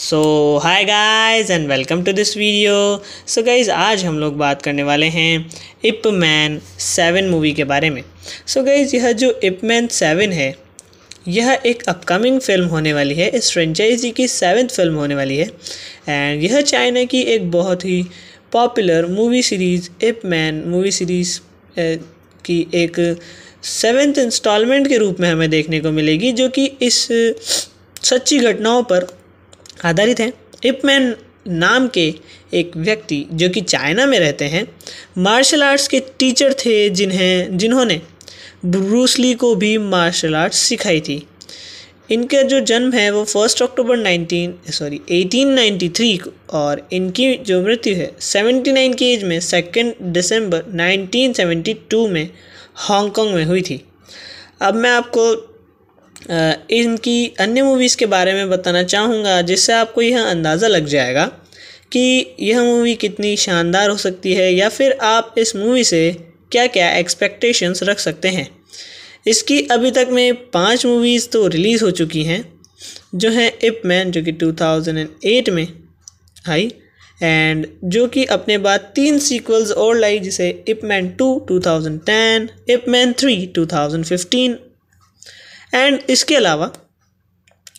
so hi guys and welcome to this video so guys आज हम लोग बात करने वाले हैं इप मैन सेवन मूवी के बारे में सो so गाइज़ यह जो इप मैन सेवन है यह एक अपकमिंग फिल्म होने वाली है इस फ्रेंचाइजी की सेवन्थ फिल्म होने वाली है एंड यह चाइना की एक बहुत ही popular movie series Ip Man movie series की एक सेवेंथ इंस्टॉलमेंट के रूप में हमें देखने को मिलेगी जो कि इस सच्ची घटनाओं पर आधारित है इपमैन नाम के एक व्यक्ति जो कि चाइना में रहते हैं मार्शल आर्ट्स के टीचर थे जिन्हें जिन्होंने ब्रूसली को भी मार्शल आर्ट्स सिखाई थी इनका जो जन्म है वो फर्स्ट अक्टूबर 19 सॉरी 1893 और इनकी जो मृत्यु है 79 की एज में सेकेंड दिसंबर 1972 में हांगकांग में हुई थी अब मैं आपको इनकी अन्य मूवीज़ के बारे में बताना चाहूँगा जिससे आपको यह अंदाज़ा लग जाएगा कि यह मूवी कितनी शानदार हो सकती है या फिर आप इस मूवी से क्या क्या एक्सपेक्टेशंस रख सकते हैं इसकी अभी तक में पांच मूवीज़ तो रिलीज़ हो चुकी हैं जो हैं इप मैन जो कि 2008 में आई एंड जो कि अपने बाद तीन सीक्वल्स और लाई जिसे Ip Man two two thousand ten Ip Man three two thousand fifteen and इसके अलावा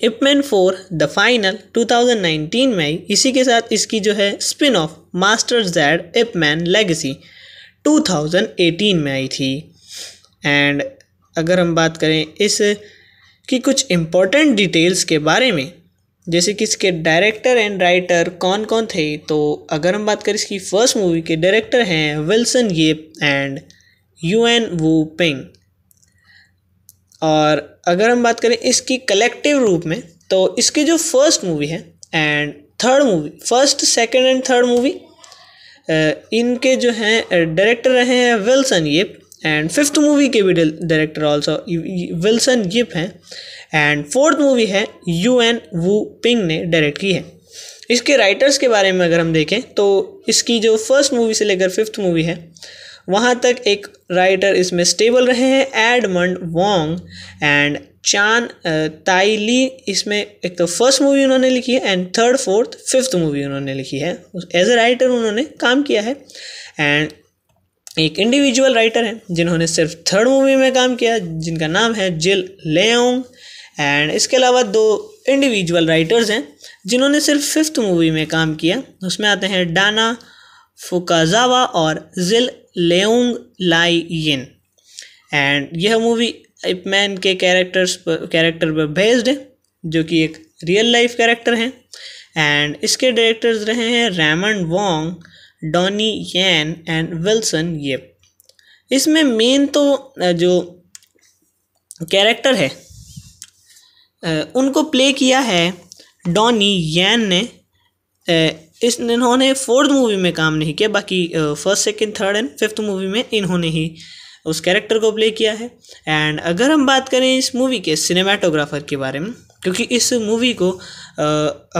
इपमैन फोर द फाइनल 2019 में इसी के साथ इसकी जो है spin off master Z Ip Man legacy 2018 में आई थी एंड अगर हम बात करें इस की कुछ इम्पोर्टेंट डिटेल्स के बारे में जैसे कि इसके डायरेक्टर एंड राइटर कौन कौन थे तो अगर हम बात करें इसकी फर्स्ट मूवी के डायरेक्टर हैं Wilson Yip and Yuen Woo Ping और अगर हम बात करें इसकी कलेक्टिव रूप में तो इसकी जो फर्स्ट मूवी है and third movie first second and third movie इनके जो हैं डायरेक्टर रहे हैं Wilson Yip and fifth movie के भी डायरेक्टर ऑल्सो विल्सन यिप हैं एंड फोर्थ मूवी है यू एन वू पिंग ने डायरेक्ट की है इसके राइटर्स के बारे में अगर हम देखें तो इसकी जो फर्स्ट मूवी से लेकर फिफ्थ मूवी है वहाँ तक एक राइटर इसमें स्टेबल रहे हैं एडमंड वोंग एंड चान ताइली इसमें एक तो फर्स्ट मूवी उन्होंने लिखी है and third fourth fifth movie उन्होंने लिखी है एज ए राइटर उन्होंने काम किया है एंड एक इंडिविजुअल राइटर हैं जिन्होंने सिर्फ थर्ड मूवी में काम किया जिनका नाम है जिल लेओंग एंड इसके अलावा दो इंडिविजुअल राइटर्स हैं जिन्होंने सिर्फ फिफ्थ मूवी में काम किया उसमें आते हैं डाना फुकाजावा और Jill Leung Lai Yin and यह मूवी मैन के कैरेक्टर्स पर कैरेक्टर पर बेस्ड है जो कि एक रियल लाइफ कैरेक्टर हैं एंड इसके डायरेक्टर्स रहे हैं Raymond Wong Donnie Yen and Wilson ये इसमें मेन तो जो कैरेक्टर है उनको प्ले किया है डॉनी यैन ने इस इन्होंने फोर्थ मूवी में काम नहीं किया बाकी first second third and fifth movie में इन्होंने ही उस कैरेक्टर को प्ले किया है एंड अगर हम बात करें इस मूवी के सिनेमाटोग्राफर के बारे में क्योंकि इस मूवी को आ,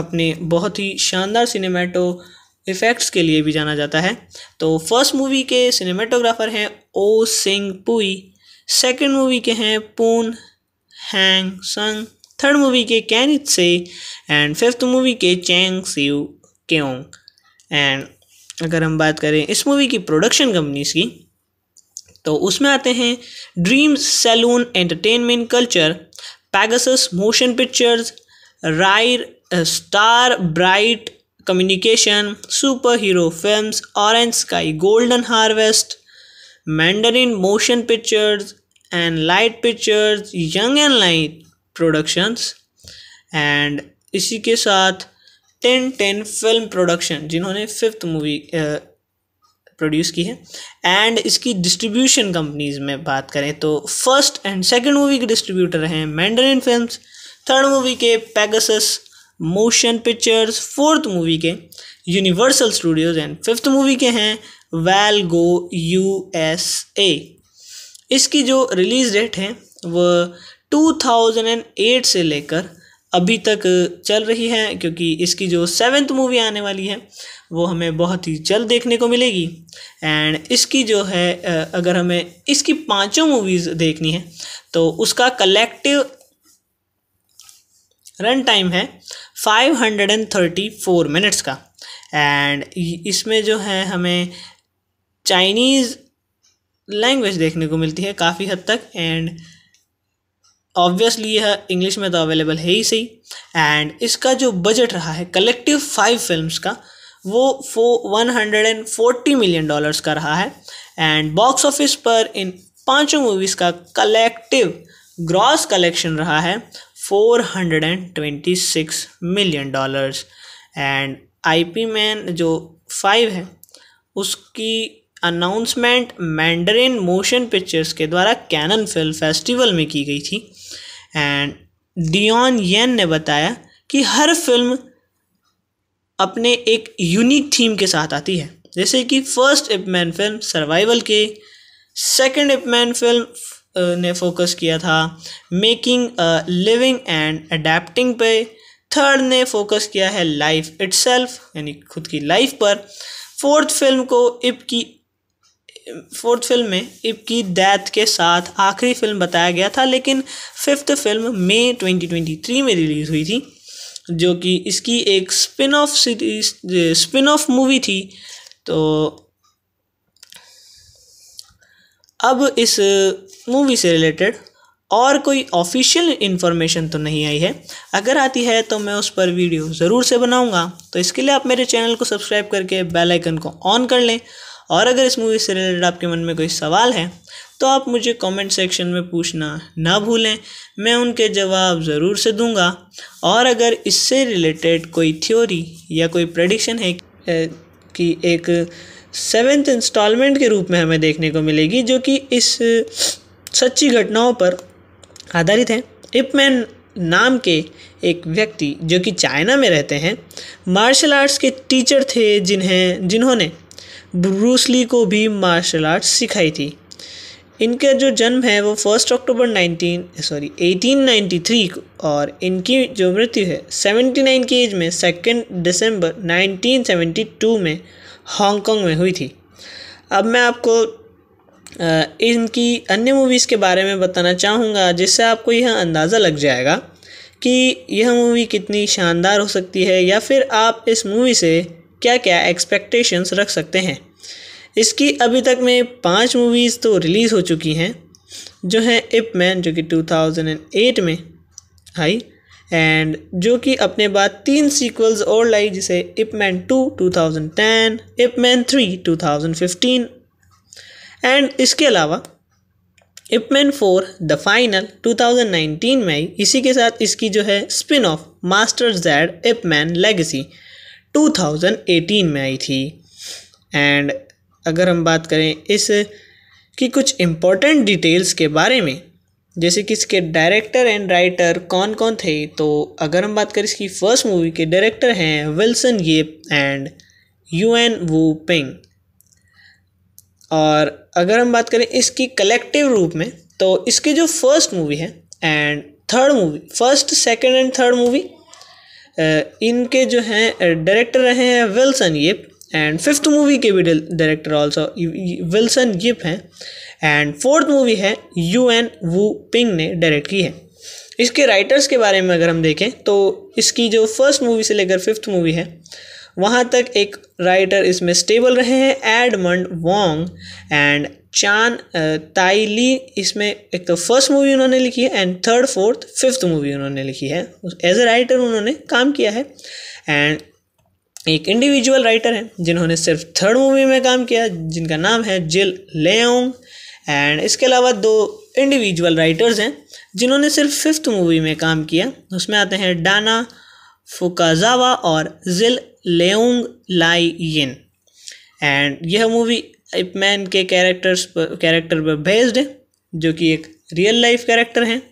अपने बहुत ही शानदार सिनेमाटो इफ़ेक्ट्स के लिए भी जाना जाता है तो फर्स्ट मूवी के सिनेमाटोग्राफर हैं O Sing Pui second movie के हैं Poon Hang Sang third movie के कैनिथ से एंड फिफ्थ मूवी के चैंग सिव क्यों एंड अगर हम बात करें इस मूवी की प्रोडक्शन कंपनीज की तो उसमें आते हैं dreams salon entertainment culture Pegasus motion pictures रायर star bright communication super hero films orange sky golden harvest Mandarin motion pictures and light pictures young and light productions and इसी के साथ ten ten film production जिन्होंने fifth movie produce की है and इसकी distribution companies में बात करें तो फर्स्ट एंड सेकंड मूवी के डिस्ट्रीब्यूटर हैं मैंडरिन फिल्म्स थर्ड मूवी के Pegasus motion pictures fourth movie के Universal Studios and fifth movie के हैं well go U S A इसकी जो रिलीज डेट है वह टू थाउजेंड एंड एट से लेकर अभी तक चल रही है क्योंकि इसकी जो सेवन्थ मूवी आने वाली है वो हमें बहुत ही जल्द देखने को मिलेगी एंड इसकी जो है अगर हमें इसकी पांचों मूवीज़ देखनी है तो उसका कलेक्टिव रन टाइम है 534 मिनट्स का एंड इसमें जो है हमें चाइनीज़ लैंग्वेज देखने को मिलती है काफ़ी हद तक एंड ऑब्वियसली यह इंग्लिश में तो अवेलेबल है ही सही एंड इसका जो बजट रहा है कलेक्टिव फाइव फिल्म्स का वो फो one hundred and forty million dollars का रहा है एंड बॉक्स ऑफिस पर इन पांचों मूवीज़ का कलेक्टिव ग्रॉस कलेक्शन रहा है four hundred and twenty six million dollars and I P Man जो फाइव है उसकी अनाउंसमेंट मैंडरिन मोशन पिक्चर्स के द्वारा कैनन फिल्म फेस्टिवल में की गई थी एंड डियन येन ने बताया कि हर फिल्म अपने एक यूनिक थीम के साथ आती है जैसे कि फर्स्ट इपमैन फिल्म सर्वाइवल के सेकंड इपमैन फिल्म ने फोकस किया था मेकिंग लिविंग एंड अडेप्टिंग पे थर्ड ने फोकस किया है लाइफ इट्सल्फ यानी खुद की लाइफ पर फोर्थ फिल्म को इप की फोर्थ फिल्म में इब की डेथ के साथ आखिरी फिल्म बताया गया था लेकिन फिफ्थ फिल्म मई 2023 में रिलीज़ हुई थी जो कि इसकी एक spin off series spin off movie थी तो अब इस मूवी से रिलेटेड और कोई ऑफिशियल इन्फॉर्मेशन तो नहीं आई है अगर आती है तो मैं उस पर वीडियो ज़रूर से बनाऊंगा तो इसके लिए आप मेरे चैनल को सब्सक्राइब करके बेल आइकन को ऑन कर लें और अगर इस मूवी से रिलेटेड आपके मन में कोई सवाल है तो आप मुझे कमेंट सेक्शन में पूछना ना भूलें मैं उनके जवाब ज़रूर से दूंगा और अगर इससे रिलेटेड कोई थ्योरी या कोई प्रडिक्शन है कि एक सेवेंथ इंस्टॉलमेंट के रूप में हमें देखने को मिलेगी जो कि इस सच्ची घटनाओं पर आधारित है इपमैन नाम के एक व्यक्ति जो कि चाइना में रहते हैं मार्शल आर्ट्स के टीचर थे जिन्हें जिन्होंने ब्रूसली को भी मार्शल आर्ट सिखाई थी इनका जो जन्म है वो फर्स्ट अक्टूबर 19 सॉरी 1893 और इनकी जो मृत्यु है 79 की एज में सेकेंड दिसंबर 1972 में हांगकांग में हुई थी अब मैं आपको इनकी अन्य मूवीज़ के बारे में बताना चाहूँगा जिससे आपको यह अंदाज़ा लग जाएगा कि यह मूवी कितनी शानदार हो सकती है या फिर आप इस मूवी से क्या क्या एक्सपेक्टेशंस रख सकते हैं इसकी अभी तक में पांच मूवीज़ तो रिलीज़ हो चुकी हैं जो हैं इप मैन जो कि 2008 में आई एंड जो कि अपने बाद तीन सीक्वल्स और लाई जिसे Ip Man two two thousand Ip Man three two thousand fifteen and इसके अलावा Ip Man four the final two thousand nineteen में आई इसी के साथ इसकी जो है spin off master Z Ip Man legacy 2018 में आई थी एंड अगर हम बात करें इस की कुछ इम्पोर्टेंट डिटेल्स के बारे में जैसे कि इसके डायरेक्टर एंड राइटर कौन कौन थे तो अगर हम बात करें इसकी फर्स्ट मूवी के डायरेक्टर हैं Wilson Yip and Yuen Woo Ping और अगर हम बात करें इसकी कलेक्टिव रूप में तो इसकी जो फर्स्ट मूवी है and third movie first second and third movie इनके जो हैं डायरेक्टर रहे हैं Wilson Yip and fifth movie के भी डायरेक्टर ऑल्सो विल्सन यिप हैं एंड फोर्थ मूवी है यू एन वू पिंग ने डायरेक्ट की है इसके राइटर्स के बारे में अगर हम देखें तो इसकी जो फर्स्ट मूवी से लेकर फिफ्थ मूवी है वहाँ तक एक राइटर इसमें स्टेबल रहे हैं एडमंड वोंग एंड चान ताइली इसमें एक तो फर्स्ट मूवी उन्होंने लिखी है and third fourth fifth movie उन्होंने लिखी है एज ए राइटर उन्होंने काम किया है एंड एक इंडिविजुअल राइटर हैं जिन्होंने सिर्फ थर्ड मूवी में काम किया जिनका नाम है जिल लेंग एंड इसके अलावा दो इंडिविजुअल राइटर्स हैं जिन्होंने सिर्फ फिफ्थ मूवी में काम किया उसमें आते हैं डाना फुकाजावा और Jill Leung Lai Yin and यह मूवी इप मैन के कैरेक्टर्स पर कैरेक्टर पर बेस्ड है जो कि एक रियल लाइफ कैरेक्टर हैं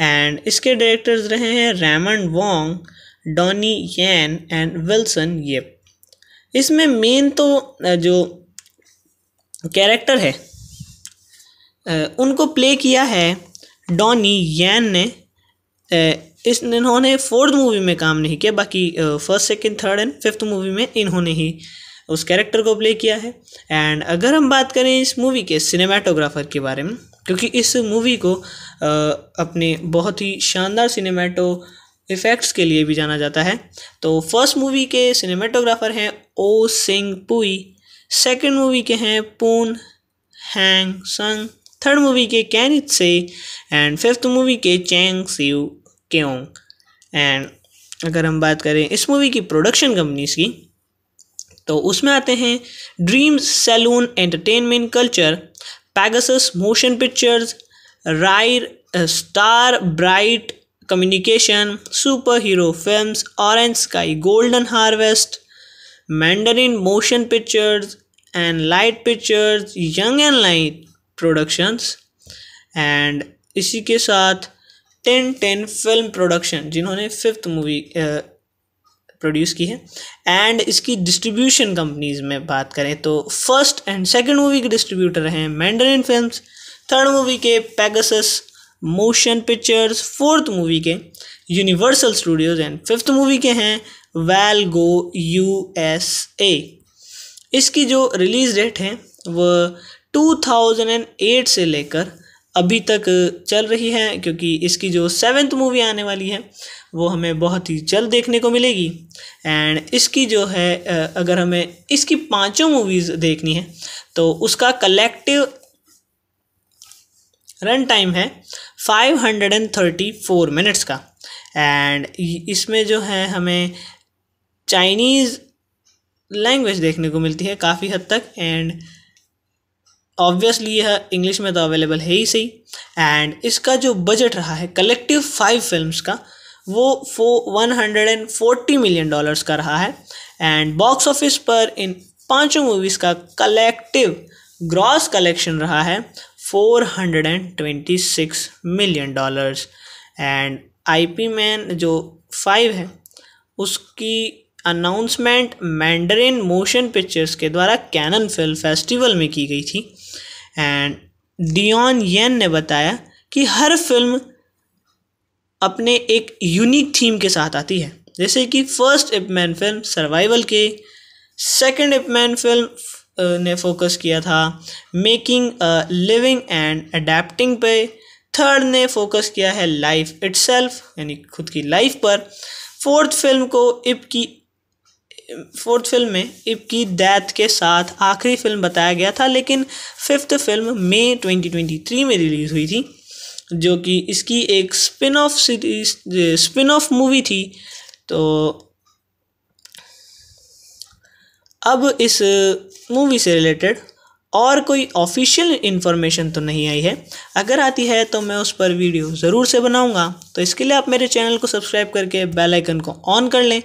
एंड इसके डायरेक्टर्स रहे हैं Raymond Wong Donnie Yen and Wilson Yip इसमें मेन तो जो कैरेक्टर है उनको प्ले किया है डॉनी यैन ने इस इन्होंने फोर्थ मूवी में काम नहीं किया बाकी first second third and fifth movie में इन्होंने ही उस कैरेक्टर को प्ले किया है एंड अगर हम बात करें इस मूवी के सिनेमाटोग्राफर के बारे में क्योंकि इस मूवी को आ, अपने बहुत ही शानदार सिनेमाटो इफ़ेक्ट्स के लिए भी जाना जाता है तो फर्स्ट मूवी के सिनेमाटोग्राफर हैं ओ सिंग पुई सेकंड मूवी के हैं Poon Hang Sang third movie के कैनित से एंड फिफ्थ मूवी के चैंग सिव क्यों एंड अगर हम बात करें इस मूवी की प्रोडक्शन कंपनीज की तो उसमें आते हैं dreams salon entertainment culture Pegasus motion pictures रायर star bright communication super hero film orange sky golden harvest Mandarin motion pictures and light pictures young and light productions and इसी के साथ ten ten film production जिन्होंने fifth movie produce की है and इसकी distribution companies में बात करें तो फर्स्ट एंड सेकंड मूवी के डिस्ट्रीब्यूटर हैं मैंडरिन फिल्म्स थर्ड मूवी के Pegasus motion pictures fourth movie के Universal Studios and fifth movie के हैं well go U S A इसकी जो रिलीज़ डेट है वह टू थाउजेंड एंड एट से लेकर अभी तक चल रही है क्योंकि इसकी जो सेवन्थ मूवी आने वाली है वो हमें बहुत ही जल्द देखने को मिलेगी एंड इसकी जो है अगर हमें इसकी पांचों मूवीज़ देखनी है तो उसका कलेक्टिव रन टाइम है 534 मिनट्स का एंड इसमें जो है हमें चाइनीज़ लैंग्वेज देखने को मिलती है काफ़ी हद तक एंड ऑब्वियसली यह इंग्लिश में तो अवेलेबल है ही सही एंड इसका जो बजट रहा है कलेक्टिव फाइव फिल्म्स का वो फो one hundred and forty million dollars का रहा है एंड बॉक्स ऑफिस पर इन पांचों मूवीज़ का कलेक्टिव ग्रॉस कलेक्शन रहा है four hundred and twenty six million dollars and I P Man जो फाइव है उसकी अनाउंसमेंट मैंडरिन मोशन पिक्चर्स के द्वारा कैनन फिल्म फेस्टिवल में की गई थी एंड डियन येन ने बताया कि हर फिल्म अपने एक यूनिक थीम के साथ आती है जैसे कि फर्स्ट इपमैन फिल्म सर्वाइवल के सेकंड इपमैन फिल्म ने फोकस किया था मेकिंग लिविंग एंड अडेप्टिंग पे थर्ड ने फोकस किया है लाइफ इट्सल्फ यानी खुद की लाइफ पर फोर्थ फिल्म को इप की फोर्थ फिल्म में इब की डेथ के साथ आखिरी फिल्म बताया गया था लेकिन फिफ्थ फिल्म मई 2023 में रिलीज़ हुई थी जो कि इसकी एक spin off series spin off movie थी तो अब इस मूवी से रिलेटेड और कोई ऑफिशियल इन्फॉर्मेशन तो नहीं आई है अगर आती है तो मैं उस पर वीडियो ज़रूर से बनाऊंगा तो इसके लिए आप मेरे चैनल को सब्सक्राइब करके बेल आइकन को ऑन कर लें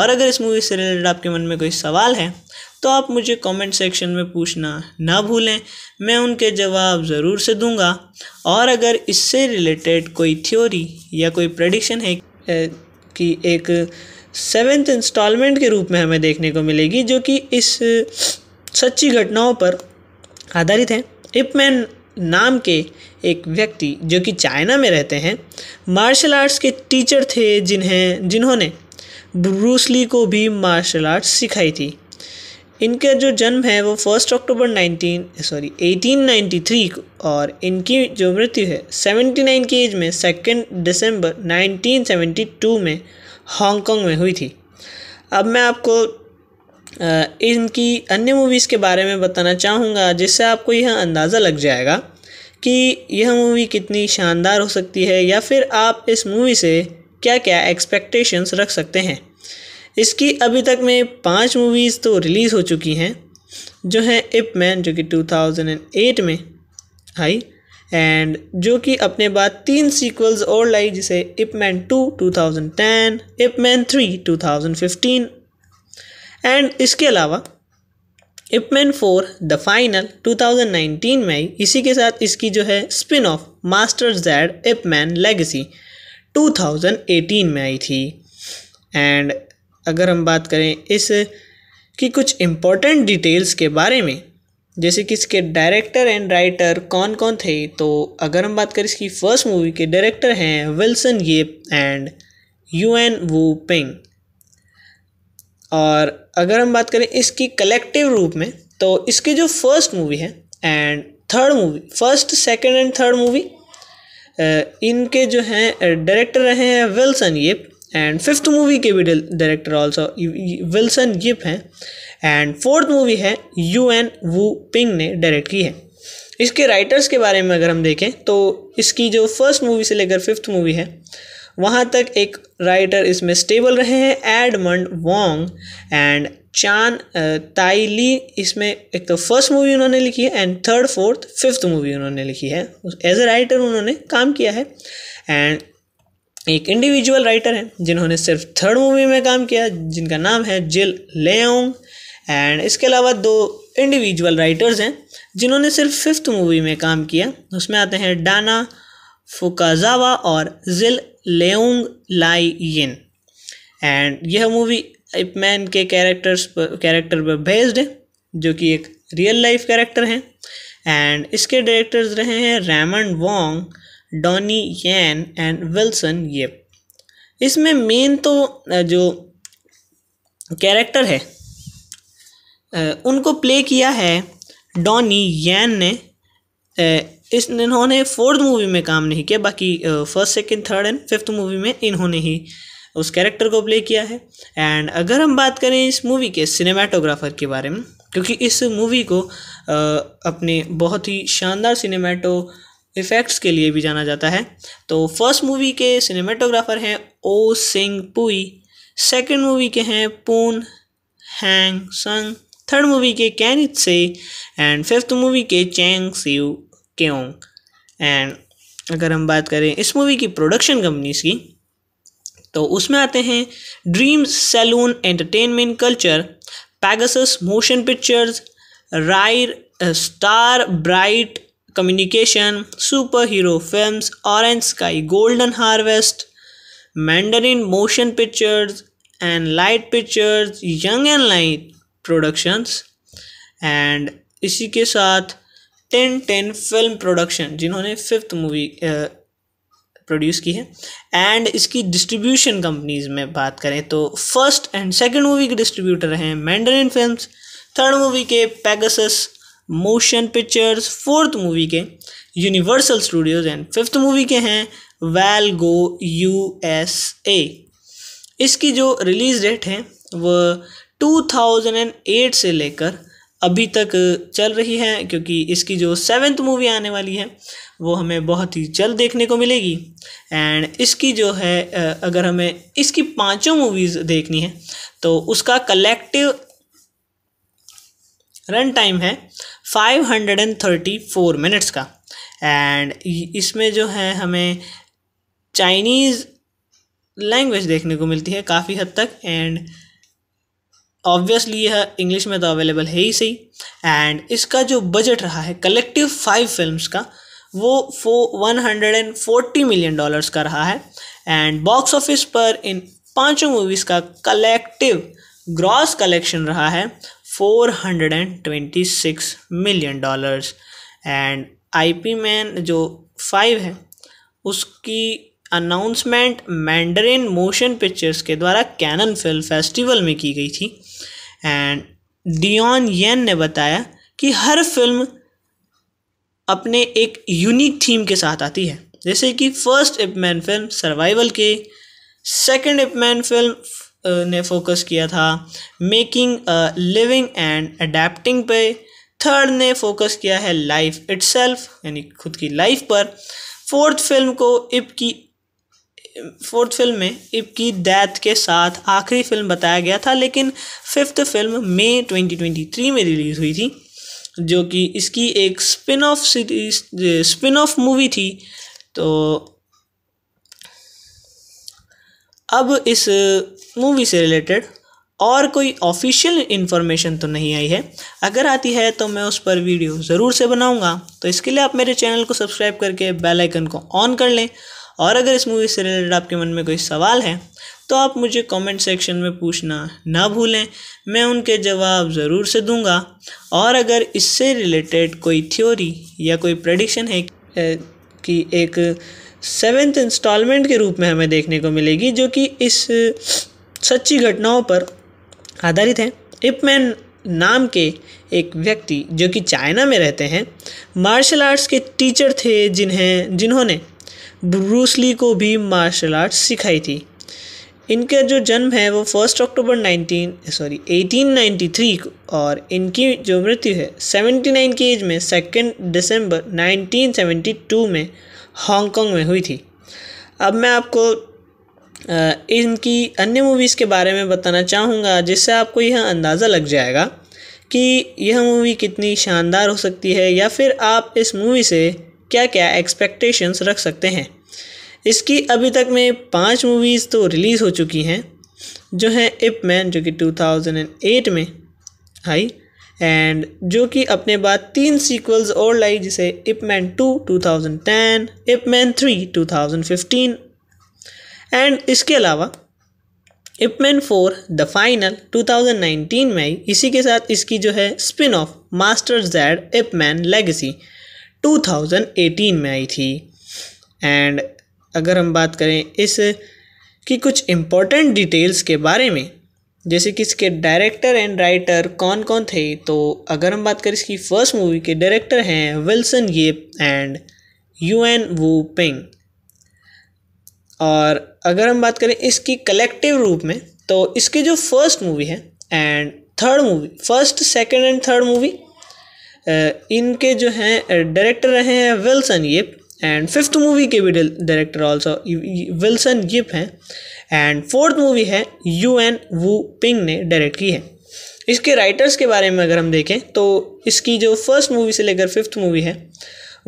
और अगर इस मूवी से रिलेटेड आपके मन में कोई सवाल है तो आप मुझे कमेंट सेक्शन में पूछना ना भूलें मैं उनके जवाब ज़रूर से दूंगा और अगर इससे रिलेटेड कोई थ्योरी या कोई प्रडिक्शन है कि एक सेवेंथ इंस्टॉलमेंट के रूप में हमें देखने को मिलेगी जो कि इस सच्ची घटनाओं पर आधारित है इपमैन नाम के एक व्यक्ति जो कि चाइना में रहते हैं मार्शल आर्ट्स के टीचर थे जिन्हें जिन्होंने ब्रूसली को भी मार्शल आर्ट्स सिखाई थी इनका जो जन्म है वो first October nineteen sorry eighteen ninety three को और इनकी जो मृत्यु है नाइन की एज में सेकेंड दिसंबर टू में हांगकांग में हुई थी अब मैं आपको इनकी अन्य मूवीज़ के बारे में बताना चाहूँगा जिससे आपको यह अंदाज़ा लग जाएगा कि यह मूवी कितनी शानदार हो सकती है या फिर आप इस मूवी से क्या क्या एक्सपेक्टेशंस रख सकते हैं इसकी अभी तक में पांच मूवीज़ तो रिलीज़ हो चुकी हैं जो हैं इप मैन जो कि 2008 में आई एंड जो कि अपने बाद तीन सीक्वल्स और लाई जिसे Ip Man two two thousand ten Ip Man three two thousand fifteen and इसके अलावा इपमैन फोर द फाइनल 2019 में इसी के साथ इसकी जो है spin off master Z Ip Man legacy 2018 में आई थी एंड अगर हम बात करें इस की कुछ इम्पोर्टेंट डिटेल्स के बारे में जैसे कि इसके डायरेक्टर एंड राइटर कौन कौन थे तो अगर हम बात करें इसकी फर्स्ट मूवी के डायरेक्टर हैं Wilson Yip and Yuen Woo Ping और अगर हम बात करें इसकी कलेक्टिव रूप में तो इसकी जो फर्स्ट मूवी है and third movie first second and third movie इनके जो हैं डायरेक्टर रहे हैं Wilson Yip and fifth movie के भी डायरेक्टर ऑल्सो विल्सन यिप हैं एंड फोर्थ मूवी है यू एन वू पिंग ने डायरेक्ट की है इसके राइटर्स के बारे में अगर हम देखें तो इसकी जो फर्स्ट मूवी से लेकर फिफ्थ मूवी है वहाँ तक एक राइटर इसमें स्टेबल रहे हैं एडमंड वोंग एंड चान ताइली इसमें एक तो फर्स्ट मूवी उन्होंने लिखी है and third fourth fifth movie उन्होंने लिखी है एज ए राइटर उन्होंने काम किया है एंड एक इंडिविजुअल राइटर हैं जिन्होंने सिर्फ थर्ड मूवी में काम किया जिनका नाम है जिल लेंग एंड इसके अलावा दो इंडिविजुअल राइटर्स हैं जिन्होंने सिर्फ फिफ्थ मूवी में काम किया उसमें आते हैं डाना फुकाजावा और Jill Leung Lai Yin and यह मूवी इपमैन के कैरेक्टर्स पर कैरेक्टर पर बेस्ड है जो कि एक रियल लाइफ कैरेक्टर हैं एंड इसके डायरेक्टर्स रहे हैं Raymond Wong Donnie Yen and Wilson ये इसमें मेन तो जो कैरेक्टर है उनको प्ले किया है डॉनी यैन ने इस इन्होंने फोर्थ मूवी में काम नहीं किया बाकी first second third and fifth movie में इन्होंने ही उस कैरेक्टर को प्ले किया है एंड अगर हम बात करें इस मूवी के सिनेमाटोग्राफर के बारे में क्योंकि इस मूवी को आ, अपने बहुत ही शानदार सिनेमाटो इफ़ेक्ट्स के लिए भी जाना जाता है तो फर्स्ट मूवी के सिनेमाटोग्राफर हैं ओ सिंग पुई सेकंड मूवी के हैं Poon Hang Sang third movie के कैनित से एंड फिफ्थ मूवी के चैंग सिव क्यों एंड अगर हम बात करें इस मूवी की प्रोडक्शन कंपनीज की तो उसमें आते हैं dreams salon entertainment culture Pegasus motion pictures राइर star bright communication super hero film orange sky golden harvest Mandarin motion pictures and light pictures young and light productions and इसी के साथ टेन टेन फिल्म प्रोडक्शन जिन्होंने fifth movie produce की है and इसकी distribution companies में बात करें तो फर्स्ट एंड सेकंड मूवी के डिस्ट्रीब्यूटर हैं मैंडरिन फिल्म्स थर्ड मूवी के Pegasus motion pictures fourth movie के Universal Studios and fifth movie के हैं well go U S A इसकी जो रिलीज डेट है वह टू थाउजेंड एंड एट से लेकर अभी तक चल रही है क्योंकि इसकी जो सेवेंथ मूवी आने वाली है वो हमें बहुत ही जल्द देखने को मिलेगी एंड इसकी जो है अगर हमें इसकी पांचों मूवीज़ देखनी है तो उसका कलेक्टिव रन टाइम है 534 मिनट्स का एंड इसमें जो है हमें चाइनीज़ लैंग्वेज देखने को मिलती है काफ़ी हद तक एंड ऑब्वियसली यह इंग्लिश में तो अवेलेबल है ही सही एंड इसका जो बजट रहा है कलेक्टिव फाइव फिल्म्स का वो फो one hundred and forty million dollars का रहा है एंड बॉक्स ऑफिस पर इन पांचों मूवीज़ का कलेक्टिव ग्रॉस कलेक्शन रहा है four hundred and twenty six million dollars and IP Man जो फाइव है उसकी अनाउंसमेंट मैंडरिन मोशन पिक्चर्स के द्वारा कैनन फिल्म फेस्टिवल में की गई थी एंड डियन येन ने बताया कि हर फिल्म अपने एक यूनिक थीम के साथ आती है जैसे कि फर्स्ट इपमैन फिल्म सर्वाइवल के सेकंड इपमैन फिल्म ने फोकस किया था मेकिंग लिविंग एंड अडेप्टिंग पे थर्ड ने फोकस किया है लाइफ इट्सल्फ यानी खुद की लाइफ पर फोर्थ फिल्म को इप की फोर्थ फिल्म में इब की डेथ के साथ आखिरी फिल्म बताया गया था लेकिन फिफ्थ फिल्म मई 2023 में रिलीज़ हुई थी जो कि इसकी एक spin off series spin off movie थी तो अब इस मूवी से रिलेटेड और कोई ऑफिशियल इन्फॉर्मेशन तो नहीं आई है अगर आती है तो मैं उस पर वीडियो ज़रूर से बनाऊंगा तो इसके लिए आप मेरे चैनल को सब्सक्राइब करके बेल आइकन को ऑन कर लें और अगर इस मूवी से रिलेटेड आपके मन में कोई सवाल है तो आप मुझे कमेंट सेक्शन में पूछना ना भूलें मैं उनके जवाब ज़रूर से दूंगा और अगर इससे रिलेटेड कोई थ्योरी या कोई प्रडिक्शन है कि एक सेवेंथ इंस्टॉलमेंट के रूप में हमें देखने को मिलेगी जो कि इस सच्ची घटनाओं पर आधारित है इपमैन नाम के एक व्यक्ति जो कि चाइना में रहते हैं मार्शल आर्ट्स के टीचर थे जिन्हें जिन्होंने ब्रूसली को भी मार्शल आर्ट्स सिखाई थी इनका जो जन्म है वो first October nineteen sorry eighteen ninety three को और इनकी जो मृत्यु है सेवेंटी नाइन की एज में सेकेंड दिसंबर टू में हांगकांग में हुई थी अब मैं आपको इनकी अन्य मूवीज़ के बारे में बताना चाहूँगा जिससे आपको यह अंदाज़ा लग जाएगा कि यह मूवी कितनी शानदार हो सकती है या फिर आप इस मूवी से क्या क्या एक्सपेक्टेशंस रख सकते हैं इसकी अभी तक में पांच मूवीज़ तो रिलीज़ हो चुकी हैं जो हैं इप मैन जो कि 2008 में आई एंड जो कि अपने बाद तीन सीक्वल्स और लाई जिसे Ip Man two two thousand ten Ip Man three two thousand fifteen and इसके अलावा Ip Man four the final two thousand nineteen में आई इसी के साथ इसकी जो है spin off master Z Ip Man legacy 2018 में आई थी एंड अगर हम बात करें इस की कुछ इम्पोर्टेंट डिटेल्स के बारे में जैसे कि इसके डायरेक्टर एंड राइटर कौन कौन थे तो अगर हम बात करें इसकी फर्स्ट मूवी के डायरेक्टर हैं Wilson Yip and Yuen Woo Ping और अगर हम बात करें इसकी कलेक्टिव रूप में तो इसकी जो फर्स्ट मूवी है and third movie first second and third movie इनके जो हैं डायरेक्टर रहे हैं Wilson Yip and fifth movie के भी डायरेक्टर ऑल्सो विल्सन यिप हैं एंड फोर्थ मूवी है यू एन वू पिंग ने डायरेक्ट की है इसके राइटर्स के बारे में अगर हम देखें तो इसकी जो फर्स्ट मूवी से लेकर फिफ्थ मूवी है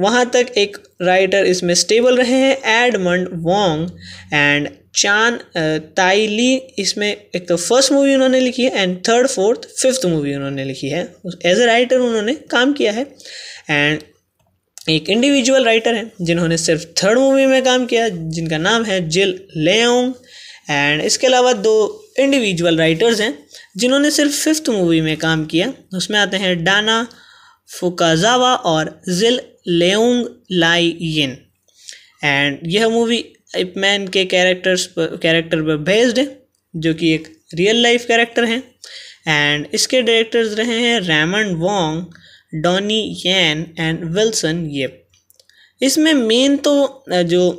वहाँ तक एक राइटर इसमें स्टेबल रहे हैं एडमंड वोंग एंड चान ताइली इसमें एक तो फर्स्ट मूवी उन्होंने लिखी है and third fourth fifth movie उन्होंने लिखी है एज ए राइटर उन्होंने काम किया है एंड एक इंडिविजुअल राइटर हैं जिन्होंने सिर्फ थर्ड मूवी में काम किया जिनका नाम है जिल लेओंग एंड इसके अलावा दो इंडिविजुअल राइटर्स हैं जिन्होंने सिर्फ फिफ्थ मूवी में काम किया उसमें आते हैं डाना फुकाजावा और Jill Leung Lai Yin and यह मूवी मैन के कैरेक्टर्स पर कैरेक्टर पर बेस्ड है जो कि एक रियल लाइफ कैरेक्टर हैं एंड इसके डायरेक्टर्स रहे हैं Raymond Wong Donnie Yen and Wilson ये इसमें मेन तो जो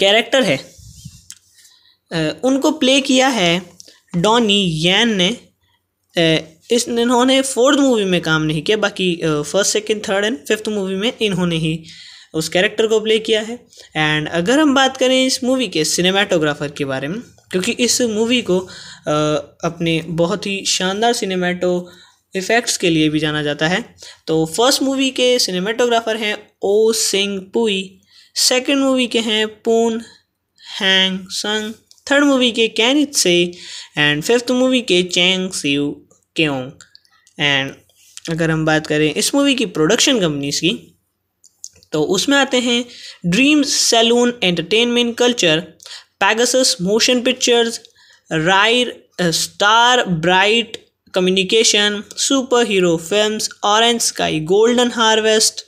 कैरेक्टर है उनको प्ले किया है डॉनी यैन ने इस इन्होंने फोर्थ मूवी में काम नहीं किया बाकी first second third and fifth movie में इन्होंने ही उस कैरेक्टर को प्ले किया है एंड अगर हम बात करें इस मूवी के सिनेमाटोग्राफर के बारे में क्योंकि इस मूवी को आ, अपने बहुत ही शानदार सिनेमाटो इफ़ेक्ट्स के लिए भी जाना जाता है तो फर्स्ट मूवी के सिनेमाटोग्राफर हैं ओ सिंग पुई सेकंड मूवी के हैं Poon Hang Sang third movie के कैनिथ से एंड फिफ्थ मूवी के चैंग सेंग क्योंग एंड अगर हम बात करें इस मूवी की प्रोडक्शन कंपनीज की तो उसमें आते हैं dreams salon entertainment culture Pegasus motion pictures राइर star bright communication super hero film orange sky golden harvest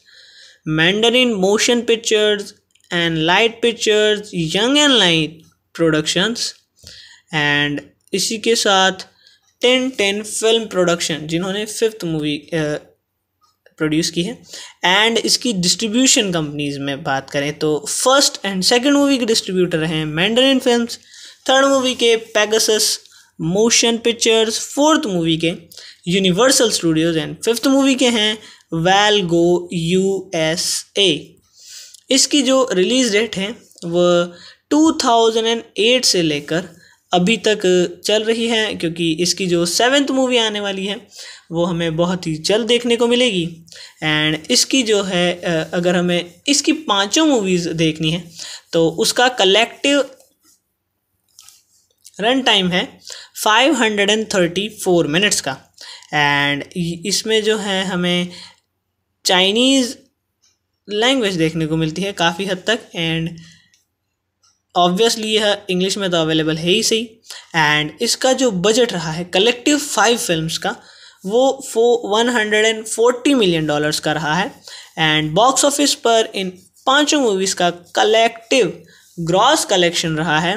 Mandarin motion pictures and light pictures young and light productions and इसी के साथ टेन टेन फिल्म प्रोडक्शन जिन्होंने fifth movie produce की है and इसकी distribution companies में बात करें तो फर्स्ट एंड सेकंड मूवी के डिस्ट्रीब्यूटर हैं मैंडरिन फिल्म्स थर्ड मूवी के Pegasus motion pictures fourth movie के Universal Studios and fifth movie के हैं well go U S A इसकी जो रिलीज़ डेट है वह एट से लेकर अभी तक चल रही है क्योंकि इसकी जो सेवेंथ मूवी आने वाली है वो हमें बहुत ही जल्द देखने को मिलेगी एंड इसकी जो है अगर हमें इसकी पांचों मूवीज़ देखनी है तो उसका कलेक्टिव रन टाइम है 534 मिनट्स का एंड इसमें जो है हमें चाइनीज़ लैंग्वेज देखने को मिलती है काफ़ी हद तक एंड ऑब्वियसली यह इंग्लिश में तो अवेलेबल है ही सही एंड इसका जो बजट रहा है कलेक्टिव फाइव फिल्म्स का वो फो one hundred and forty million dollars का रहा है एंड बॉक्स ऑफिस पर इन पांचों मूवीज़ का कलेक्टिव ग्रॉस कलेक्शन रहा है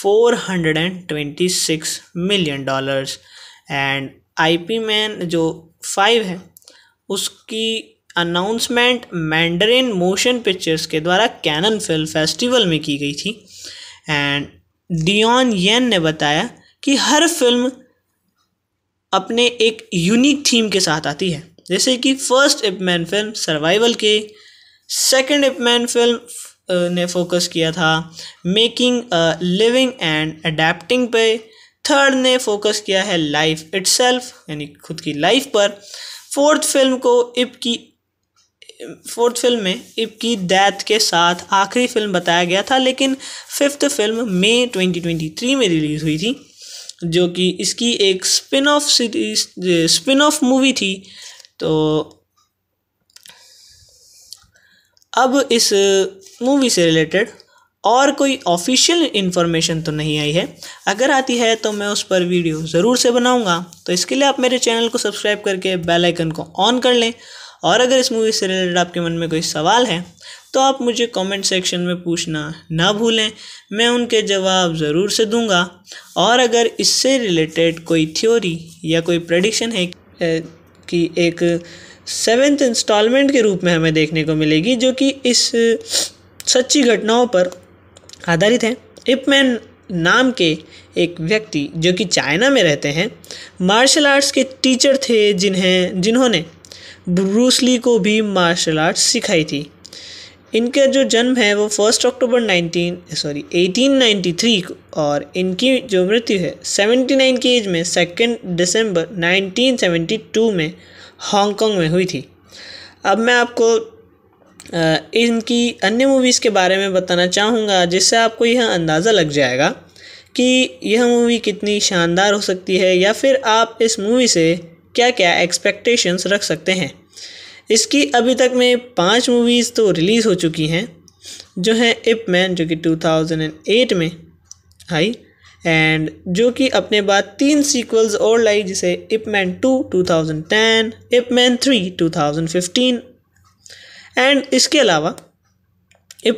four hundred and twenty six million dollars and IP Man जो फाइव है उसकी अनाउंसमेंट मैंडरिन मोशन पिक्चर्स के द्वारा कैनन फिल्म फेस्टिवल में की गई थी एंड डियन येन ने बताया कि हर फिल्म अपने एक यूनिक थीम के साथ आती है जैसे कि फर्स्ट इपमैन फिल्म सर्वाइवल के सेकंड इपमैन फिल्म ने फोकस किया था मेकिंग लिविंग एंड अडेप्टिंग पे थर्ड ने फोकस किया है लाइफ इट्सल्फ यानी खुद की लाइफ पर फोर्थ फिल्म को इप की फोर्थ फिल्म में इब की डेथ के साथ आखिरी फिल्म बताया गया था लेकिन फिफ्थ फिल्म मई 2023 में रिलीज़ हुई थी जो कि इसकी एक spin off series spin off movie थी तो अब इस मूवी से रिलेटेड और कोई ऑफिशियल इन्फॉर्मेशन तो नहीं आई है अगर आती है तो मैं उस पर वीडियो ज़रूर से बनाऊंगा तो इसके लिए आप मेरे चैनल को सब्सक्राइब करके बेल आइकन को ऑन कर लें और अगर इस मूवी से रिलेटेड आपके मन में कोई सवाल है तो आप मुझे कमेंट सेक्शन में पूछना ना भूलें मैं उनके जवाब ज़रूर से दूंगा और अगर इससे रिलेटेड कोई थ्योरी या कोई प्रडिक्शन है कि एक सेवेंथ इंस्टॉलमेंट के रूप में हमें देखने को मिलेगी जो कि इस सच्ची घटनाओं पर आधारित है इपमैन नाम के एक व्यक्ति जो कि चाइना में रहते हैं मार्शल आर्ट्स के टीचर थे जिन्हें जिन्होंने ब्रूसली को भी मार्शल आर्ट्स सिखाई थी इनका जो जन्म है वो first October nineteen sorry eighteen ninety को और इनकी जो मृत्यु है सेवेंटी नाइन की एज में सेकेंड दिसंबर टू में हांगकांग में हुई थी अब मैं आपको इनकी अन्य मूवीज़ के बारे में बताना चाहूँगा जिससे आपको यह अंदाज़ा लग जाएगा कि यह मूवी कितनी शानदार हो सकती है या फिर आप इस मूवी से क्या क्या एक्सपेक्टेशंस रख सकते हैं इसकी अभी तक में पांच मूवीज़ तो रिलीज़ हो चुकी हैं जो हैं इप मैन जो कि 2008 में आई एंड जो कि अपने बाद तीन सीक्वल्स और लाई जिसे Ip Man two two thousand ten Ip Man three two thousand fifteen and इसके अलावा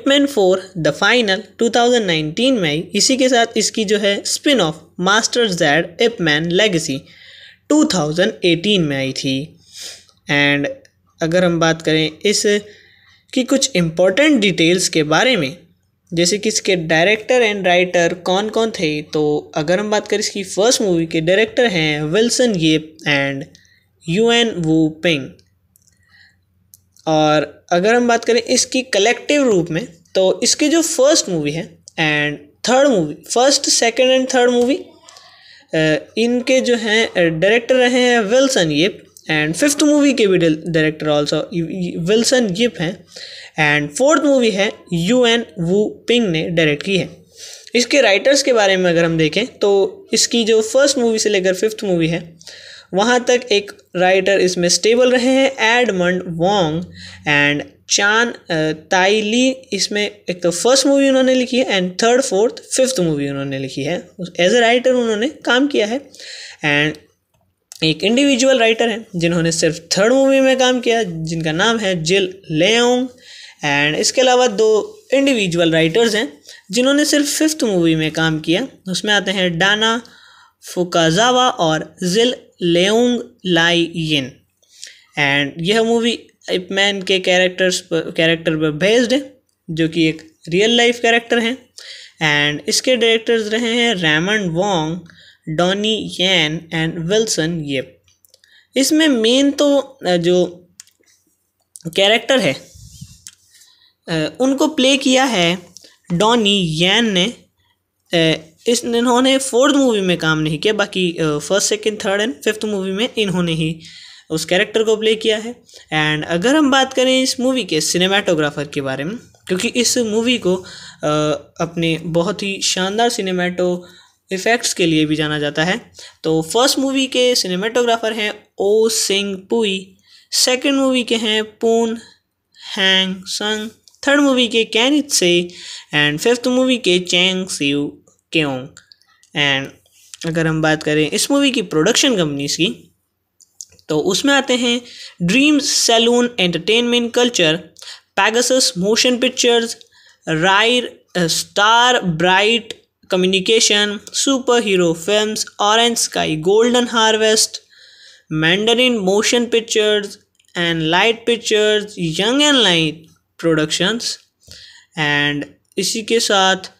मैन फोर द फाइनल 2019 में आई इसी के साथ इसकी जो है spin off master Z Man legacy 2018 में आई थी एंड अगर हम बात करें इस की कुछ इम्पोर्टेंट डिटेल्स के बारे में जैसे कि इसके डायरेक्टर एंड राइटर कौन कौन थे तो अगर हम बात करें इसकी फर्स्ट मूवी के डायरेक्टर हैं Wilson Yip and Yuen Woo Ping और अगर हम बात करें इसकी कलेक्टिव रूप में तो इसकी जो फर्स्ट मूवी है and third movie first second and third movie इनके जो हैं डायरेक्टर रहे हैं Wilson Yip and fifth movie के भी डायरेक्टर ऑल्सो विल्सन यिप हैं एंड फोर्थ मूवी है यू एन वू पिंग ने डायरेक्ट की है इसके राइटर्स के बारे में अगर हम देखें तो इसकी जो फर्स्ट मूवी से लेकर फिफ्थ मूवी है वहाँ तक एक राइटर इसमें स्टेबल रहे हैं एडमंड वोंग एंड चान ताइली इसमें एक तो फर्स्ट मूवी उन्होंने लिखी है and third fourth fifth movie उन्होंने लिखी है एज ए राइटर उन्होंने काम किया है एंड एक इंडिविजुअल राइटर हैं जिन्होंने सिर्फ थर्ड मूवी में काम किया जिनका नाम है जिल लेओंग एंड इसके अलावा दो इंडिविजुअल राइटर्स हैं जिन्होंने सिर्फ फिफ्थ मूवी में काम किया उसमें आते हैं डाना फुकाजावा और Jill Leung Lai Yin and यह मूवी इपमैन के कैरेक्टर्स पर कैरेक्टर पर बेस्ड है जो कि एक रियल लाइफ कैरेक्टर हैं एंड इसके डायरेक्टर्स रहे हैं Raymond Wong Donnie Yen and Wilson ये इसमें मेन तो जो कैरेक्टर है उनको प्ले किया है डॉनी यैन ने इस इन्होंने फोर्थ मूवी में काम नहीं किया बाकी first second third and fifth movie में इन्होंने ही उस कैरेक्टर को प्ले किया है एंड अगर हम बात करें इस मूवी के सिनेमाटोग्राफर के बारे में क्योंकि इस मूवी को आ, अपने बहुत ही शानदार सिनेमाटो इफ़ेक्ट्स के लिए भी जाना जाता है तो फर्स्ट मूवी के सिनेमाटोग्राफर हैं ओ सिंग पुई सेकेंड मूवी के हैं Poon Hang Sang third movie के कैनिथ से एंड फिफ्थ मूवी के चैंग सिव क्योंग एंड अगर हम बात करें इस मूवी की प्रोडक्शन कंपनीज की तो उसमें आते हैं dreams salon entertainment culture Pegasus motion pictures रायर star bright communication super hero films orange sky golden harvest Mandarin motion pictures and light pictures young and light productions and इसी के साथ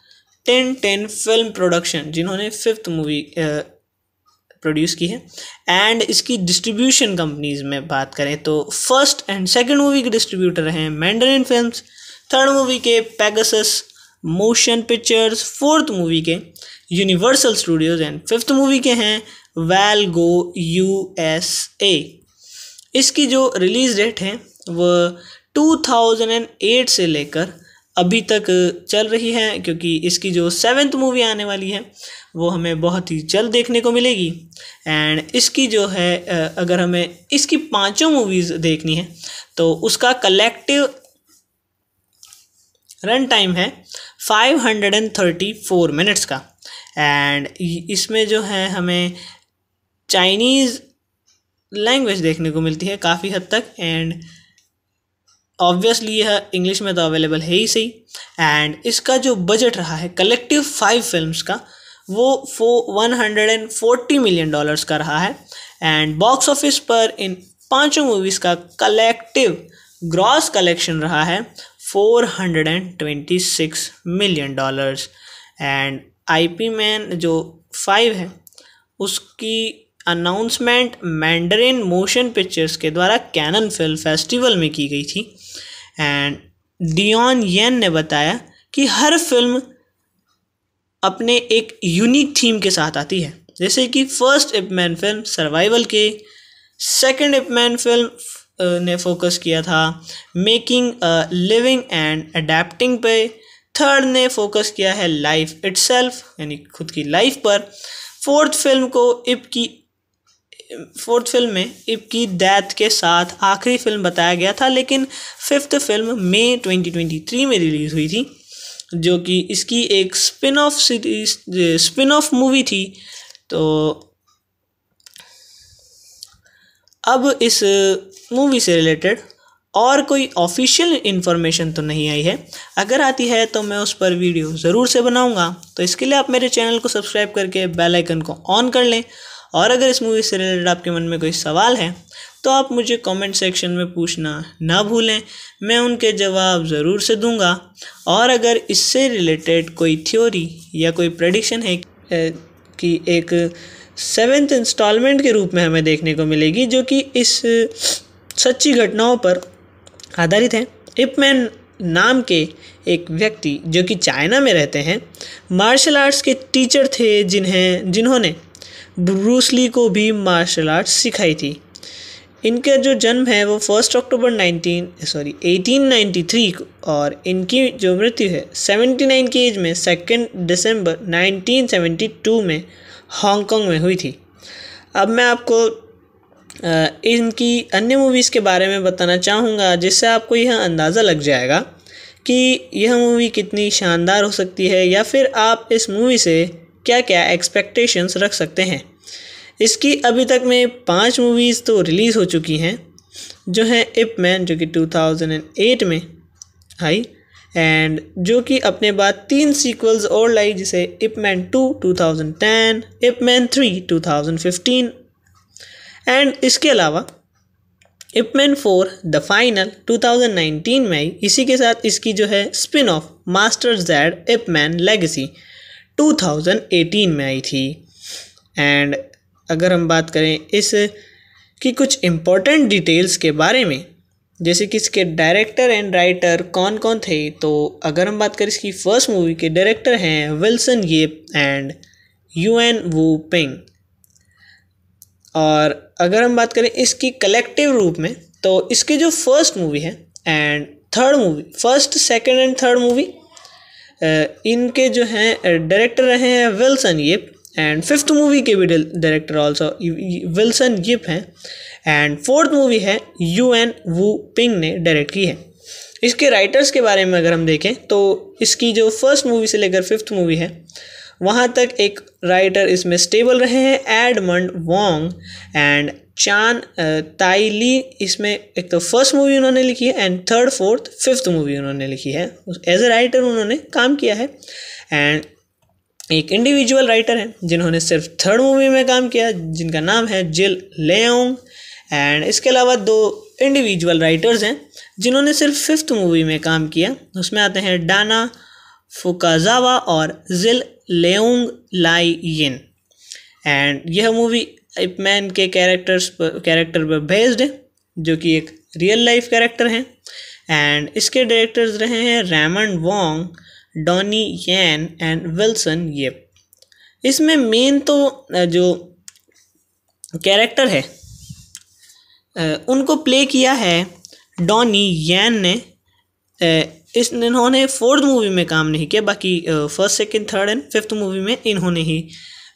ten ten film production जिन्होंने fifth movie produce की है and इसकी distribution companies में बात करें तो फर्स्ट एंड सेकंड मूवी के डिस्ट्रीब्यूटर हैं मैंडरिन फिल्म्स थर्ड मूवी के Pegasus Motion pictures fourth movie के Universal Studios and fifth movie के हैं well go U S A इसकी जो रिलीज डेट है वह टू थाउजेंड एंड एट से लेकर अभी तक चल रही है क्योंकि इसकी जो सेवन्थ मूवी आने वाली है वो हमें बहुत ही जल्द देखने को मिलेगी एंड इसकी जो है अगर हमें इसकी पांचों मूवीज़ देखनी है तो उसका कलेक्टिव रन टाइम है 534 मिनट्स का एंड इसमें जो है हमें चाइनीज़ लैंग्वेज देखने को मिलती है काफ़ी हद तक एंड ऑब्वियसली यह इंग्लिश में तो अवेलेबल है ही सही एंड इसका जो बजट रहा है कलेक्टिव फाइव फिल्म्स का वो फो one hundred and forty million dollars का रहा है एंड बॉक्स ऑफिस पर इन पांचों मूवीज़ का कलेक्टिव ग्रॉस कलेक्शन रहा है four hundred and twenty six million dollars and I P Man जो फाइव है उसकी अनाउंसमेंट मैंडरिन मोशन पिक्चर्स के द्वारा कैनन फिल्म फेस्टिवल में की गई थी एंड डियन येन ने बताया कि हर फिल्म अपने एक यूनिक थीम के साथ आती है जैसे कि फर्स्ट इपमैन फिल्म सर्वाइवल के सेकंड इपमैन फिल्म ने फोकस किया था मेकिंग लिविंग एंड अडेप्टिंग पे थर्ड ने फोकस किया है लाइफ इट्सल्फ यानी खुद की लाइफ पर फोर्थ फिल्म को इप की फोर्थ फिल्म में इब की डेथ के साथ आखिरी फिल्म बताया गया था लेकिन फिफ्थ फिल्म मई 2023 में रिलीज़ हुई थी जो कि इसकी एक spin off series spin off movie थी तो अब इस मूवी से रिलेटेड और कोई ऑफिशियल इन्फॉर्मेशन तो नहीं आई है अगर आती है तो मैं उस पर वीडियो ज़रूर से बनाऊंगा तो इसके लिए आप मेरे चैनल को सब्सक्राइब करके बेल आइकन को ऑन कर लें और अगर इस मूवी से रिलेटेड आपके मन में कोई सवाल है तो आप मुझे कमेंट सेक्शन में पूछना ना भूलें मैं उनके जवाब ज़रूर से दूंगा और अगर इससे रिलेटेड कोई थ्योरी या कोई प्रडिक्शन है कि एक सेवेंथ इंस्टॉलमेंट के रूप में हमें देखने को मिलेगी जो कि इस सच्ची घटनाओं पर आधारित है इपमैन नाम के एक व्यक्ति जो कि चाइना में रहते हैं मार्शल आर्ट्स के टीचर थे जिन्हें जिन्होंने ब्रूसली को भी मार्शल आर्ट्स सिखाई थी इनका जो जन्म है वो first October nineteen sorry eighteen ninety three को और इनकी जो मृत्यु है सेवेंटी नाइन की एज में सेकेंड दिसंबर टू में हांगकॉन्ग में हुई थी अब मैं आपको इनकी अन्य मूवीज़ के बारे में बताना चाहूँगा जिससे आपको यह अंदाज़ा लग जाएगा कि यह मूवी कितनी शानदार हो सकती है या फिर आप इस मूवी से क्या क्या एक्सपेक्टेशंस रख सकते हैं इसकी अभी तक में पांच मूवीज़ तो रिलीज़ हो चुकी हैं जो हैं इप मैन जो कि 2008 में आई एंड जो कि अपने बाद तीन सीक्वल्स और लाई जिसे Ip Man two two thousand ten Ip Man three two thousand fifteen and इसके अलावा इपमैन फोर द फाइनल 2019 में आई इसी के साथ इसकी जो है spin off master Z Ip Man legacy 2018 में आई थी एंड अगर हम बात करें इस की कुछ इम्पोर्टेंट डिटेल्स के बारे में जैसे कि इसके डायरेक्टर एंड राइटर कौन कौन थे तो अगर हम बात करें इसकी फर्स्ट मूवी के डायरेक्टर हैं Wilson Yip and Yuen Woo Ping और अगर हम बात करें इसकी कलेक्टिव रूप में तो इसकी जो फर्स्ट मूवी है and third movie first second and third movie इनके जो हैं डायरेक्टर रहे हैं Wilson Yip and fifth movie के भी डायरेक्टर ऑल्सो विल्सन यिप हैं एंड फोर्थ मूवी है यू एन वू पिंग ने डायरेक्ट की है इसके राइटर्स के बारे में अगर हम देखें तो इसकी जो फर्स्ट मूवी से लेकर फिफ्थ मूवी है वहाँ तक एक राइटर इसमें स्टेबल रहे हैं एडमंड वोंग एंड चान ताइली इसमें एक तो फर्स्ट मूवी उन्होंने लिखी है and third fourth fifth movie उन्होंने लिखी है एज ए राइटर उन्होंने काम किया है एंड एक इंडिविजुअल राइटर हैं जिन्होंने सिर्फ थर्ड मूवी में काम किया जिनका नाम है जिल लेओंग एंड इसके अलावा दो इंडिविजुअल राइटर्स हैं जिन्होंने सिर्फ फिफ्थ मूवी में काम किया उसमें आते हैं डाना फुकाजावा और Jill Leung Lai Yin and यह मूवी इपमैन के कैरेक्टर्स पर कैरेक्टर पर बेस्ड है जो कि एक रियल लाइफ कैरेक्टर हैं एंड इसके डायरेक्टर्स रहे हैं Raymond Wong Donnie Yen and Wilson ये इसमें मेन तो जो कैरेक्टर है उनको प्ले किया है डॉनी यैन ने इस इन्होंने फोर्थ मूवी में काम नहीं किया बाकी first second third and fifth movie में इन्होंने ही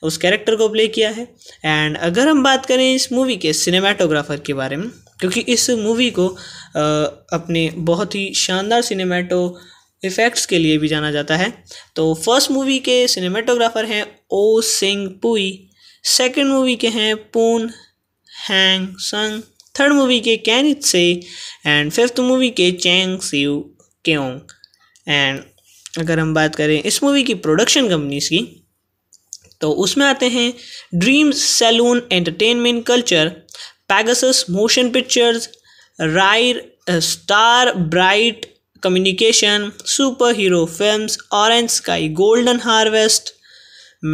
उस कैरेक्टर को प्ले किया है एंड अगर हम बात करें इस मूवी के सिनेमाटोग्राफर के बारे में क्योंकि इस मूवी को आ, अपने बहुत ही शानदार सिनेमाटो इफ़ेक्ट्स के लिए भी जाना जाता है तो फर्स्ट मूवी के सिनेमाटोग्राफर हैं O Sing Pui second movie के हैं Poon Hang Sang third movie के कैनिथ से एंड फिफ्थ मूवी के चैंग सिव क्योंग एंड अगर हम बात करें इस मूवी की प्रोडक्शन कंपनीज की तो उसमें आते हैं dreams salon entertainment culture Pegasus motion pictures रायर star bright communication super hero film orange sky golden harvest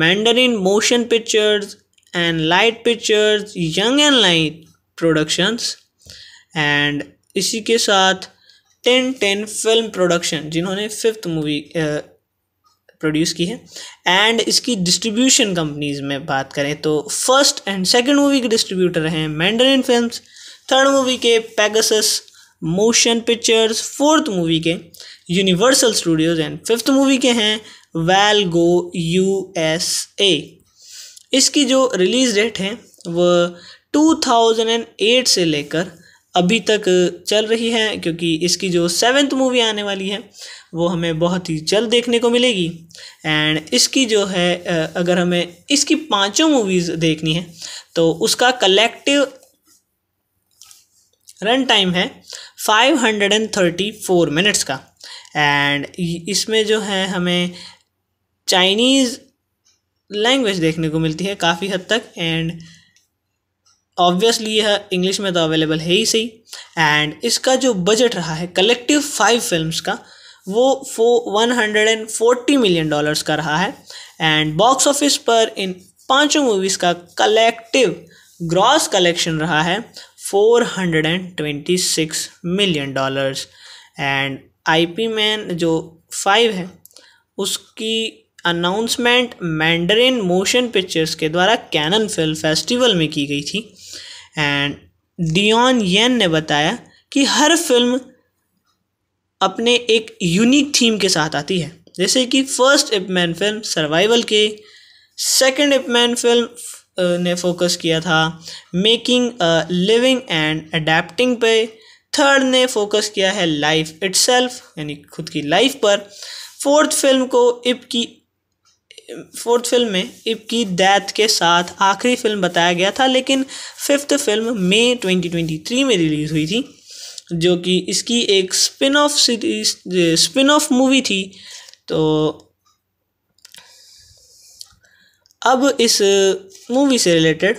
Mandarin motion pictures and light pictures young and light productions and इसी के साथ ten ten film production जिन्होंने fifth movie produce की है and इसकी distribution companies में बात करें तो फर्स्ट एंड सेकंड मूवी के डिस्ट्रीब्यूटर हैं मैंडरिन फिल्म्स थर्ड मूवी के Pegasus motion pictures fourth movie के Universal Studios and fifth movie के हैं well go U S A इसकी जो रिलीज़ डेट है वह टू थाउजेंड एंड एट से लेकर अभी तक चल रही है क्योंकि इसकी जो सेवन्थ मूवी आने वाली है वो हमें बहुत ही जल्द देखने को मिलेगी एंड इसकी जो है अगर हमें इसकी पांचों मूवीज़ देखनी है तो उसका कलेक्टिव रन टाइम है 534 मिनट्स का एंड इसमें जो है हमें चाइनीज़ लैंग्वेज देखने को मिलती है काफ़ी हद तक एंड ऑब्वियसली यह इंग्लिश में तो अवेलेबल है ही सही एंड इसका जो बजट रहा है कलेक्टिव फाइव फिल्म्स का वो फो one hundred and forty million dollars का रहा है एंड बॉक्स ऑफिस पर इन पांचों मूवीज़ का कलेक्टिव ग्रॉस कलेक्शन रहा है four hundred and twenty six million dollars and I P Man जो फाइव है उसकी अनाउंसमेंट मैंडरिन मोशन पिक्चर्स के द्वारा कैनन फिल्म फेस्टिवल में की गई थी एंड डियन येन ने बताया कि हर फिल्म अपने एक यूनिक थीम के साथ आती है जैसे कि फर्स्ट इपमैन फिल्म सर्वाइवल के सेकंड इपमैन फिल्म ने फोकस किया था मेकिंग लिविंग एंड अडेप्टिंग पे थर्ड ने फोकस किया है लाइफ इट्सल्फ यानी खुद की लाइफ पर फोर्थ फिल्म को इप की फोर्थ फिल्म में इब की डेथ के साथ आखिरी फिल्म बताया गया था लेकिन फिफ्थ फिल्म मई 2023 में रिलीज़ हुई थी जो कि इसकी एक spin off series spin off movie थी तो अब इस मूवी से रिलेटेड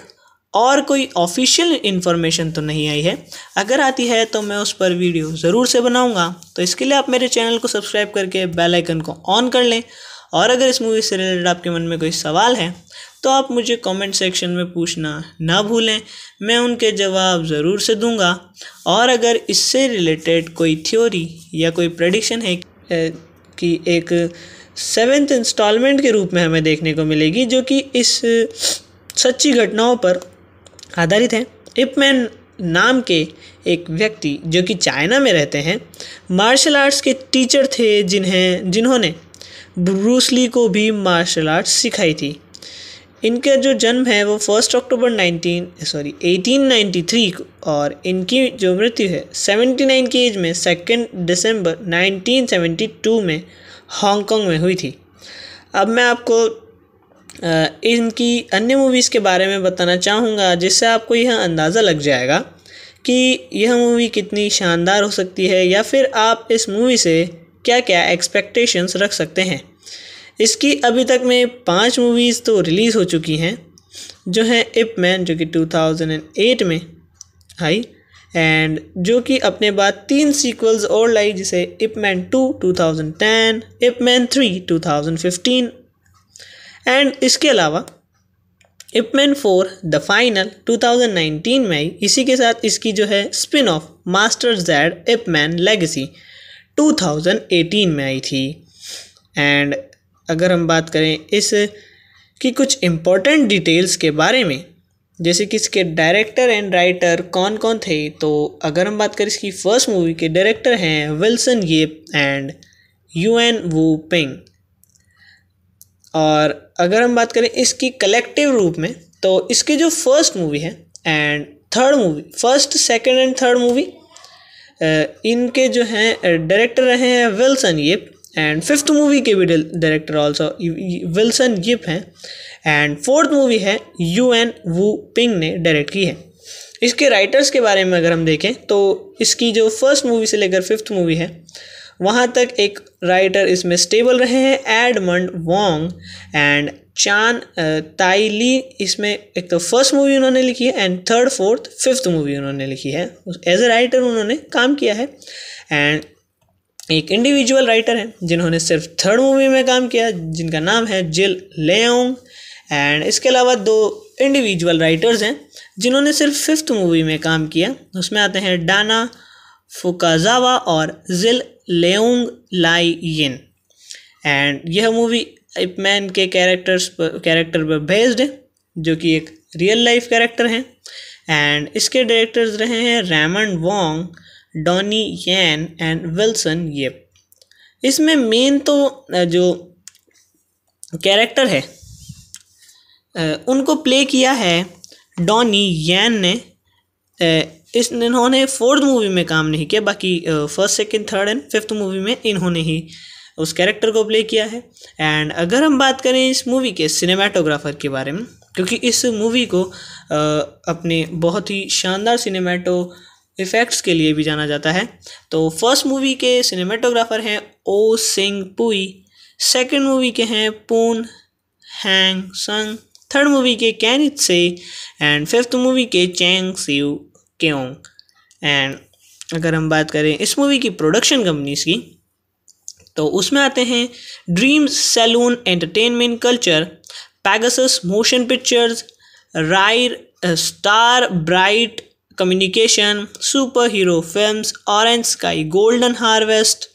और कोई ऑफिशियल इन्फॉर्मेशन तो नहीं आई है अगर आती है तो मैं उस पर वीडियो ज़रूर से बनाऊंगा तो इसके लिए आप मेरे चैनल को सब्सक्राइब करके बेल आइकन को ऑन कर लें और अगर इस मूवी से रिलेटेड आपके मन में कोई सवाल है तो आप मुझे कमेंट सेक्शन में पूछना ना भूलें मैं उनके जवाब ज़रूर से दूंगा और अगर इससे रिलेटेड कोई थ्योरी या कोई प्रडिक्शन है कि एक सेवेंथ इंस्टॉलमेंट के रूप में हमें देखने को मिलेगी जो कि इस सच्ची घटनाओं पर आधारित है इपमैन नाम के एक व्यक्ति जो कि चाइना में रहते हैं मार्शल आर्ट्स के टीचर थे जिन्हें जिन्होंने ब्रूसली को भी मार्शल आर्ट सिखाई थी इनका जो जन्म है वो फर्स्ट अक्टूबर 19 सॉरी 1893 और इनकी जो मृत्यु है 79 की एज में सेकेंड दिसंबर 1972 में हांगकांग में हुई थी अब मैं आपको इनकी अन्य मूवीज़ के बारे में बताना चाहूँगा जिससे आपको यह अंदाज़ा लग जाएगा कि यह मूवी कितनी शानदार हो सकती है या फिर आप इस मूवी से क्या क्या एक्सपेक्टेशंस रख सकते हैं इसकी अभी तक में पांच मूवीज़ तो रिलीज़ हो चुकी हैं जो हैं इप मैन जो कि 2008 में आई एंड जो कि अपने बाद तीन सीक्वल्स और लाई जिसे Ip Man two two thousand Ip Man three two thousand fifteen and इसके अलावा Ip Man four the final two thousand nineteen में आई इसी के साथ इसकी जो है spin off master Z Ip Man legacy 2018 में आई थी एंड अगर हम बात करें इस की कुछ इम्पोर्टेंट डिटेल्स के बारे में जैसे कि इसके डायरेक्टर एंड राइटर कौन कौन थे तो अगर हम बात करें इसकी फर्स्ट मूवी के डायरेक्टर हैं Wilson Yip and Yuen Woo Ping और अगर हम बात करें इसकी कलेक्टिव रूप में तो इसकी जो फर्स्ट मूवी है and third movie first second and third movie इनके जो हैं डायरेक्टर रहे हैं Wilson Yip and fifth movie के भी डायरेक्टर ऑल्सो विल्सन यिप हैं एंड फोर्थ मूवी है यू एन वू पिंग ने डायरेक्ट की है इसके राइटर्स के बारे में अगर हम देखें तो इसकी जो फर्स्ट मूवी से लेकर फिफ्थ मूवी है वहाँ तक एक राइटर इसमें स्टेबल रहे हैं एडमंड वोंग एंड चान ताई ली इसमें एक तो फर्स्ट मूवी उन्होंने लिखी है and third fourth fifth movie उन्होंने लिखी है एज ए राइटर उन्होंने काम किया है एंड एक इंडिविजुअल राइटर हैं जिन्होंने सिर्फ थर्ड मूवी में काम किया जिनका नाम है जिल लेंग एंड इसके अलावा दो इंडिविजुअल राइटर्स हैं जिन्होंने सिर्फ फिफ्थ मूवी में काम किया उसमें आते हैं डाना फुकाजावा और Jill Leung Lai Yin and यह मूवी इपमैन के कैरेक्टर्स पर कैरेक्टर पर बेस्ड है जो कि एक रियल लाइफ कैरेक्टर हैं एंड इसके डायरेक्टर्स रहे हैं Raymond Wong Donnie Yen and Wilson ये इसमें मेन तो जो कैरेक्टर है उनको प्ले किया है डॉनी यैन ने इस इन्होंने फोर्थ मूवी में काम नहीं किया बाकी first second third and fifth movie में इन्होंने ही उस कैरेक्टर को प्ले किया है एंड अगर हम बात करें इस मूवी के सिनेमाटोग्राफर के बारे में क्योंकि इस मूवी को आ, अपने बहुत ही शानदार सिनेमाटो इफ़ेक्ट्स के लिए भी जाना जाता है तो फर्स्ट मूवी के सिनेमाटोग्राफर हैं ओ सिंग पुई सेकंड मूवी के हैं Poon Hang Sang third movie के कैनिथ से एंड फिफ्थ मूवी के चैंग सिव क्योंग एंड अगर हम बात करें इस मूवी की प्रोडक्शन कंपनीज की तो उसमें आते हैं dreams salon entertainment culture Pegasus motion pictures राइर star bright communication super hero films orange sky golden harvest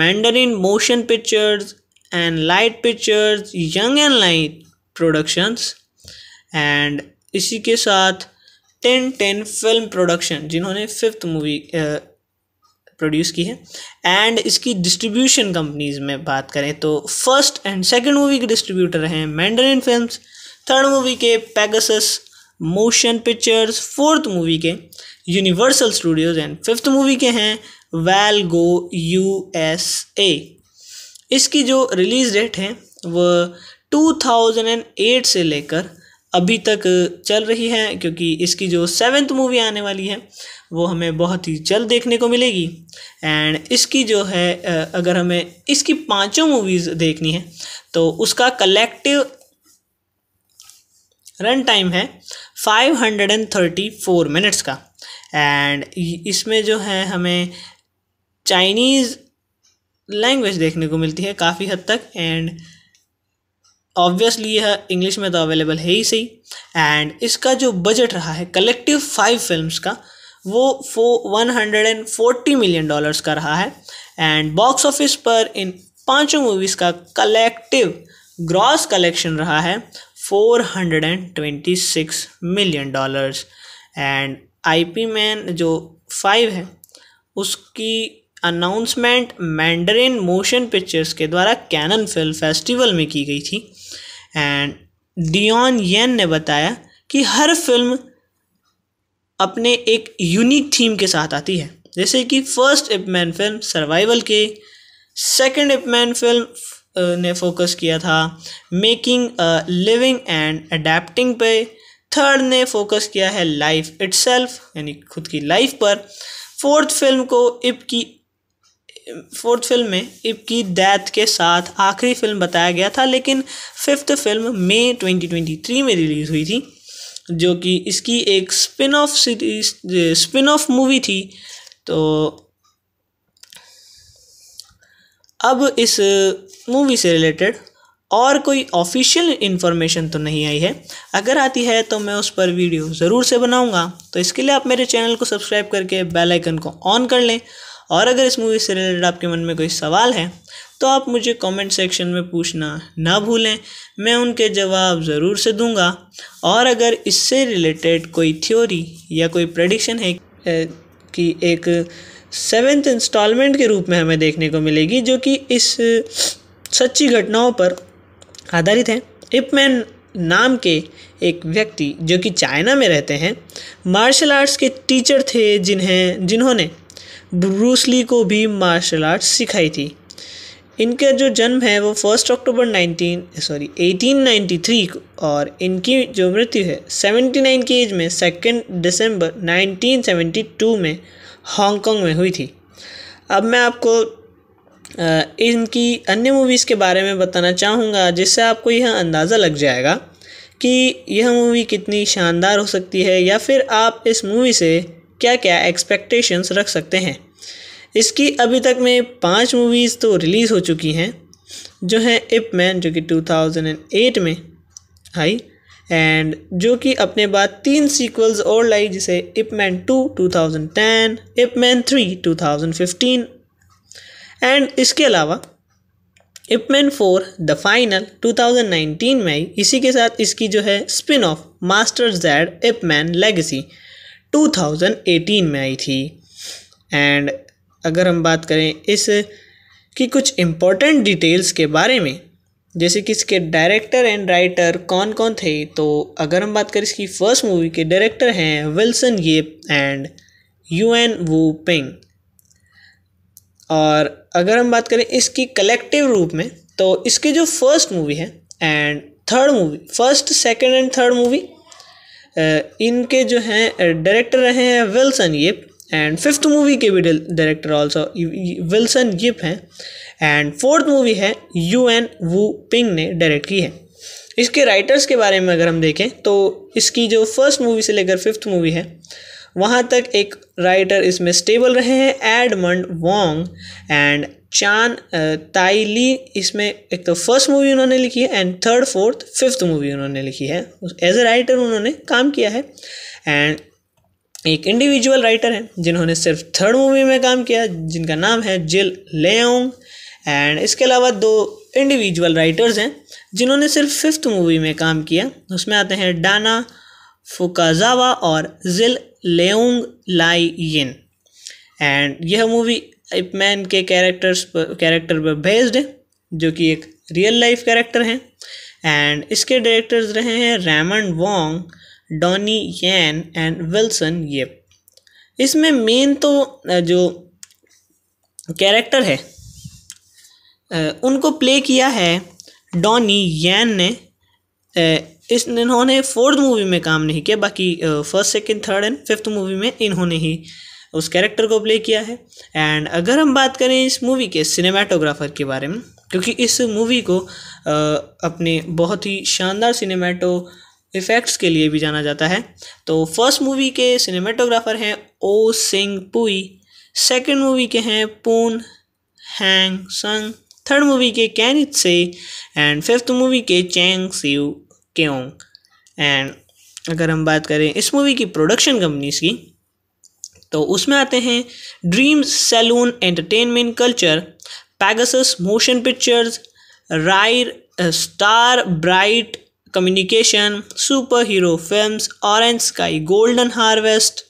Mandarin motion pictures and light pictures young and light productions and इसी के साथ टेन टेन फिल्म प्रोडक्शन जिन्होंने fifth movie produce की है and इसकी distribution companies में बात करें तो फर्स्ट एंड सेकंड मूवी के डिस्ट्रीब्यूटर हैं मैंडरिन फिल्म्स थर्ड मूवी के Pegasus motion pictures fourth movie के Universal Studios and fifth movie के हैं well go U S A इसकी जो रिलीज़ डेट है वह एट से लेकर अभी तक चल रही है क्योंकि इसकी जो सेवन्थ मूवी आने वाली है वो हमें बहुत ही जल्द देखने को मिलेगी एंड इसकी जो है अगर हमें इसकी पांचों मूवीज़ देखनी है तो उसका कलेक्टिव रन टाइम है 534 मिनट्स का एंड इसमें जो है हमें चाइनीज़ लैंग्वेज देखने को मिलती है काफ़ी हद तक एंड ऑब्वियसली यह इंग्लिश में तो अवेलेबल है ही सही एंड इसका जो बजट रहा है कलेक्टिव फाइव फिल्म्स का वो फो one hundred and forty million dollars का रहा है एंड बॉक्स ऑफिस पर इन पांचों मूवीज़ का कलेक्टिव ग्रॉस कलेक्शन रहा है four hundred and twenty six million dollars and IP Man जो फाइव है उसकी अनाउंसमेंट मैंडरिन मोशन पिक्चर्स के द्वारा कैनन फिल्म फेस्टिवल में की गई थी एंड डियन येन ने बताया कि हर फिल्म अपने एक यूनिक थीम के साथ आती है जैसे कि फर्स्ट इपमैन फिल्म सर्वाइवल के सेकंड इपमैन फिल्म ने फोकस किया था मेकिंग लिविंग एंड अडेप्टिंग पे थर्ड ने फोकस किया है लाइफ इट्सल्फ यानी खुद की लाइफ पर फोर्थ फिल्म को इप की फोर्थ फिल्म में इब की डेथ के साथ आखिरी फिल्म बताया गया था लेकिन फिफ्थ फिल्म मई 2023 में रिलीज़ हुई थी जो कि इसकी एक spin off series spin off movie थी तो अब इस मूवी से रिलेटेड और कोई ऑफिशियल इन्फॉर्मेशन तो नहीं आई है अगर आती है तो मैं उस पर वीडियो ज़रूर से बनाऊंगा तो इसके लिए आप मेरे चैनल को सब्सक्राइब करके बेल आइकन को ऑन कर लें और अगर इस मूवी से रिलेटेड आपके मन में कोई सवाल है तो आप मुझे कमेंट सेक्शन में पूछना ना भूलें मैं उनके जवाब ज़रूर से दूंगा और अगर इससे रिलेटेड कोई थ्योरी या कोई प्रडिक्शन है कि एक सेवेंथ इंस्टॉलमेंट के रूप में हमें देखने को मिलेगी जो कि इस सच्ची घटनाओं पर आधारित है इपमैन नाम के एक व्यक्ति जो कि चाइना में रहते हैं मार्शल आर्ट्स के टीचर थे जिन्हें जिन्होंने ब्रूसली को भी मार्शल आर्ट्स सिखाई थी इनका जो जन्म है वो first October nineteen sorry eighteen ninety three को और इनकी जो मृत्यु है नाइन की एज में सेकेंड दिसंबर टू में हांगकांग में हुई थी अब मैं आपको इनकी अन्य मूवीज़ के बारे में बताना चाहूँगा जिससे आपको यह अंदाज़ा लग जाएगा कि यह मूवी कितनी शानदार हो सकती है या फिर आप इस मूवी से क्या क्या एक्सपेक्टेशंस रख सकते हैं इसकी अभी तक में पांच मूवीज़ तो रिलीज़ हो चुकी हैं जो हैं इप मैन जो कि 2008 में आई एंड जो कि अपने बाद तीन सीक्वल्स और लाई जिसे Ip Man two two thousand ten Ip Man three two thousand fifteen and इसके अलावा इपमैन फोर द फाइनल 2019 में इसी के साथ इसकी जो है spin off master Z Ip Man legacy 2018 में आई थी एंड अगर हम बात करें इस की कुछ इम्पोर्टेंट डिटेल्स के बारे में जैसे कि इसके डायरेक्टर एंड राइटर कौन कौन थे तो अगर हम बात करें इसकी फर्स्ट मूवी के डायरेक्टर हैं Wilson Yip and Yuen Woo Ping और अगर हम बात करें इसकी कलेक्टिव रूप में तो इसकी जो फर्स्ट मूवी है and third movie first second and third movie इनके जो हैं डायरेक्टर रहे हैं Wilson Yip and fifth movie के भी डायरेक्टर ऑल्सो विल्सन यिप हैं एंड फोर्थ मूवी है यू एन वू पिंग ने डायरेक्ट की है इसके राइटर्स के बारे में अगर हम देखें तो इसकी जो फर्स्ट मूवी से लेकर फिफ्थ मूवी है वहाँ तक एक राइटर इसमें स्टेबल रहे हैं Edmond Wong and Chan Lee इसमें एक तो फर्स्ट मूवी उन्होंने लिखी है and third fourth fifth movie उन्होंने लिखी है एज ए राइटर उन्होंने काम किया है एंड एक इंडिविजुअल राइटर हैं जिन्होंने सिर्फ थर्ड मूवी में काम किया जिनका नाम है जिल ले एंड इसके अलावा दो इंडिविजुअल राइटर्स हैं जिन्होंने सिर्फ फिफ्थ मूवी में काम किया उसमें आते हैं डाना फुकाजावा और Jill Leung Lai Yin and यह मूवी मैन के कैरेक्टर्स पर कैरेक्टर पर बेस्ड है जो कि एक रियल लाइफ कैरेक्टर हैं एंड इसके डायरेक्टर्स रहे हैं Raymond Wong Donnie Yen and Wilson ये इसमें मेन तो जो कैरेक्टर है उनको प्ले किया है डॉनी यैन ने इस इन्होंने फोर्थ मूवी में काम नहीं किया बाकी first second third and fifth movie में इन्होंने ही उस कैरेक्टर को प्ले किया है एंड अगर हम बात करें इस मूवी के सिनेमाटोग्राफर के बारे में क्योंकि इस मूवी को आ, अपने बहुत ही शानदार सिनेमाटो इफ़ेक्ट्स के लिए भी जाना जाता है तो फर्स्ट मूवी के सिनेमाटोग्राफर हैं ओ सिंग पुई सेकंड मूवी के हैं Poon Hang Sang third movie के कैनित से एंड फिफ्थ मूवी के चैंग सिव क्योंग एंड अगर हम बात करें इस मूवी की प्रोडक्शन कंपनीज की तो उसमें आते हैं dreams salon entertainment culture Pegasus motion pictures राइर star bright communication super hero film orange sky golden harvest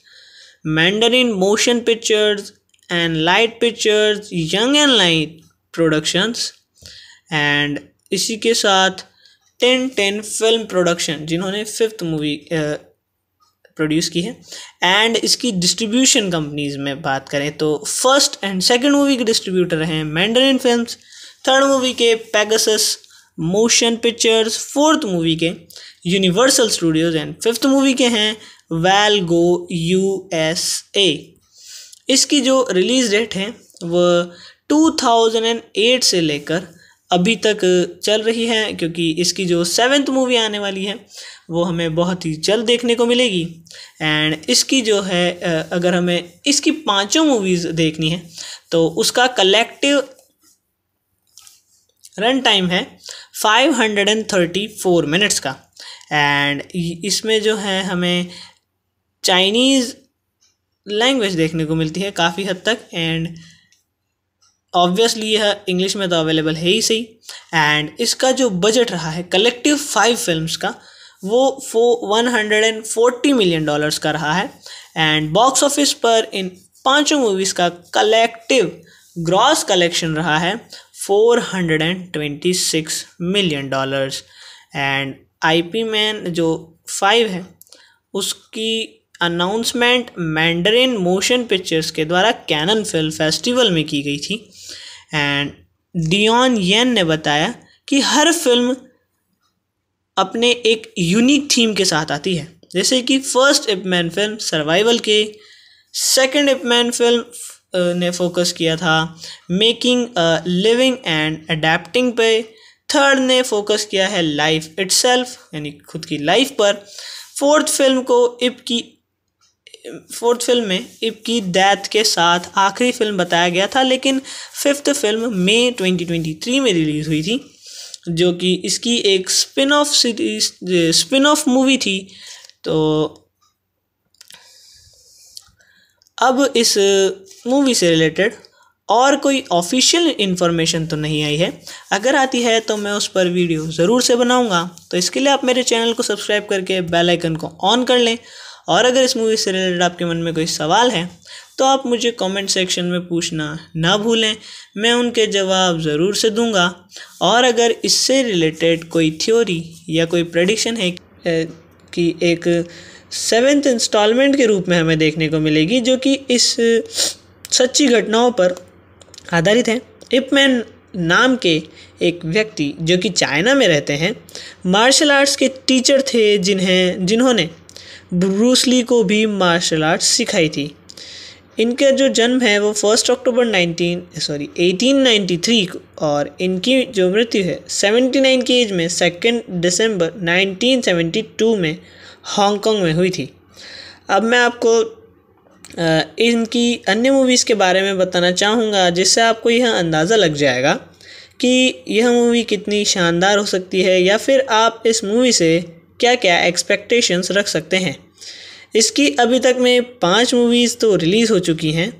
Mandarin motion pictures and light pictures young and light productions and इसी के साथ टेन टेन फिल्म प्रोडक्शन जिन्होंने fifth movie produce की है and इसकी distribution companies में बात करें तो फर्स्ट एंड सेकंड मूवी के डिस्ट्रीब्यूटर हैं मैंडरिन फिल्म्स थर्ड मूवी के Pegasus motion pictures fourth movie के Universal Studios and fifth movie के हैं well go U S A इसकी जो रिलीज डेट है वह 2008 से लेकर अभी तक चल रही है क्योंकि इसकी जो सेवेंथ मूवी आने वाली है वो हमें बहुत ही जल्द देखने को मिलेगी एंड इसकी जो है अगर हमें इसकी पांचों मूवीज़ देखनी है तो उसका कलेक्टिव रन टाइम है 534 मिनट्स का एंड इसमें जो है हमें चाइनीज़ लैंग्वेज देखने को मिलती है काफ़ी हद तक एंड ऑब्वियसली यह इंग्लिश में तो अवेलेबल है ही सही एंड इसका जो बजट रहा है कलेक्टिव फाइव फिल्म्स का वो फो one hundred and forty million dollars का रहा है एंड बॉक्स ऑफिस पर इन पांचों मूवीज़ का कलेक्टिव ग्रॉस कलेक्शन रहा है four hundred and twenty six million dollars and IP Man जो फाइव है उसकी अनाउंसमेंट मैंडरिन मोशन पिक्चर्स के द्वारा कैनन फिल्म फेस्टिवल में की गई थी एंड डियन येन ने बताया कि हर फिल्म अपने एक यूनिक थीम के साथ आती है जैसे कि फर्स्ट इपमैन फिल्म सर्वाइवल के सेकंड इपमैन फिल्म ने फोकस किया था मेकिंग लिविंग एंड अडेप्टिंग पे थर्ड ने फोकस किया है लाइफ इट्सल्फ यानी खुद की लाइफ पर फोर्थ फिल्म को इप की फोर्थ फिल्म में इप की डेथ के साथ आखिरी फिल्म बताया गया था लेकिन फिफ्थ फिल्म मई 2023 में रिलीज़ हुई थी जो कि इसकी एक spin off series spin off movie थी तो अब इस मूवी से रिलेटेड और कोई ऑफिशियल इन्फॉर्मेशन तो नहीं आई है अगर आती है तो मैं उस पर वीडियो ज़रूर से बनाऊंगा तो इसके लिए आप मेरे चैनल को सब्सक्राइब करके बेल आइकन को ऑन कर लें और अगर इस मूवी से रिलेटेड आपके मन में कोई सवाल है तो आप मुझे कमेंट सेक्शन में पूछना ना भूलें मैं उनके जवाब ज़रूर से दूंगा और अगर इससे रिलेटेड कोई थ्योरी या कोई प्रडिक्शन है कि एक सेवेंथ इंस्टॉलमेंट के रूप में हमें देखने को मिलेगी जो कि इस सच्ची घटनाओं पर आधारित है इपमैन नाम के एक व्यक्ति जो कि चाइना में रहते हैं मार्शल आर्ट्स के टीचर थे जिन्हें जिन्होंने ब्रूसली को भी मार्शल आर्ट्स सिखाई थी इनका जो जन्म है वो फर्स्ट अक्टूबर 19 सॉरी 1893 और इनकी जो मृत्यु है 79 की एज में सेकेंड दिसंबर 1972 में हांगकांग में हुई थी अब मैं आपको इनकी अन्य मूवीज़ के बारे में बताना चाहूँगा जिससे आपको यह अंदाज़ा लग जाएगा कि यह मूवी कितनी शानदार हो सकती है या फिर आप इस मूवी से क्या क्या एक्सपेक्टेशंस रख सकते हैं इसकी अभी तक में पांच मूवीज़ तो रिलीज़ हो चुकी हैं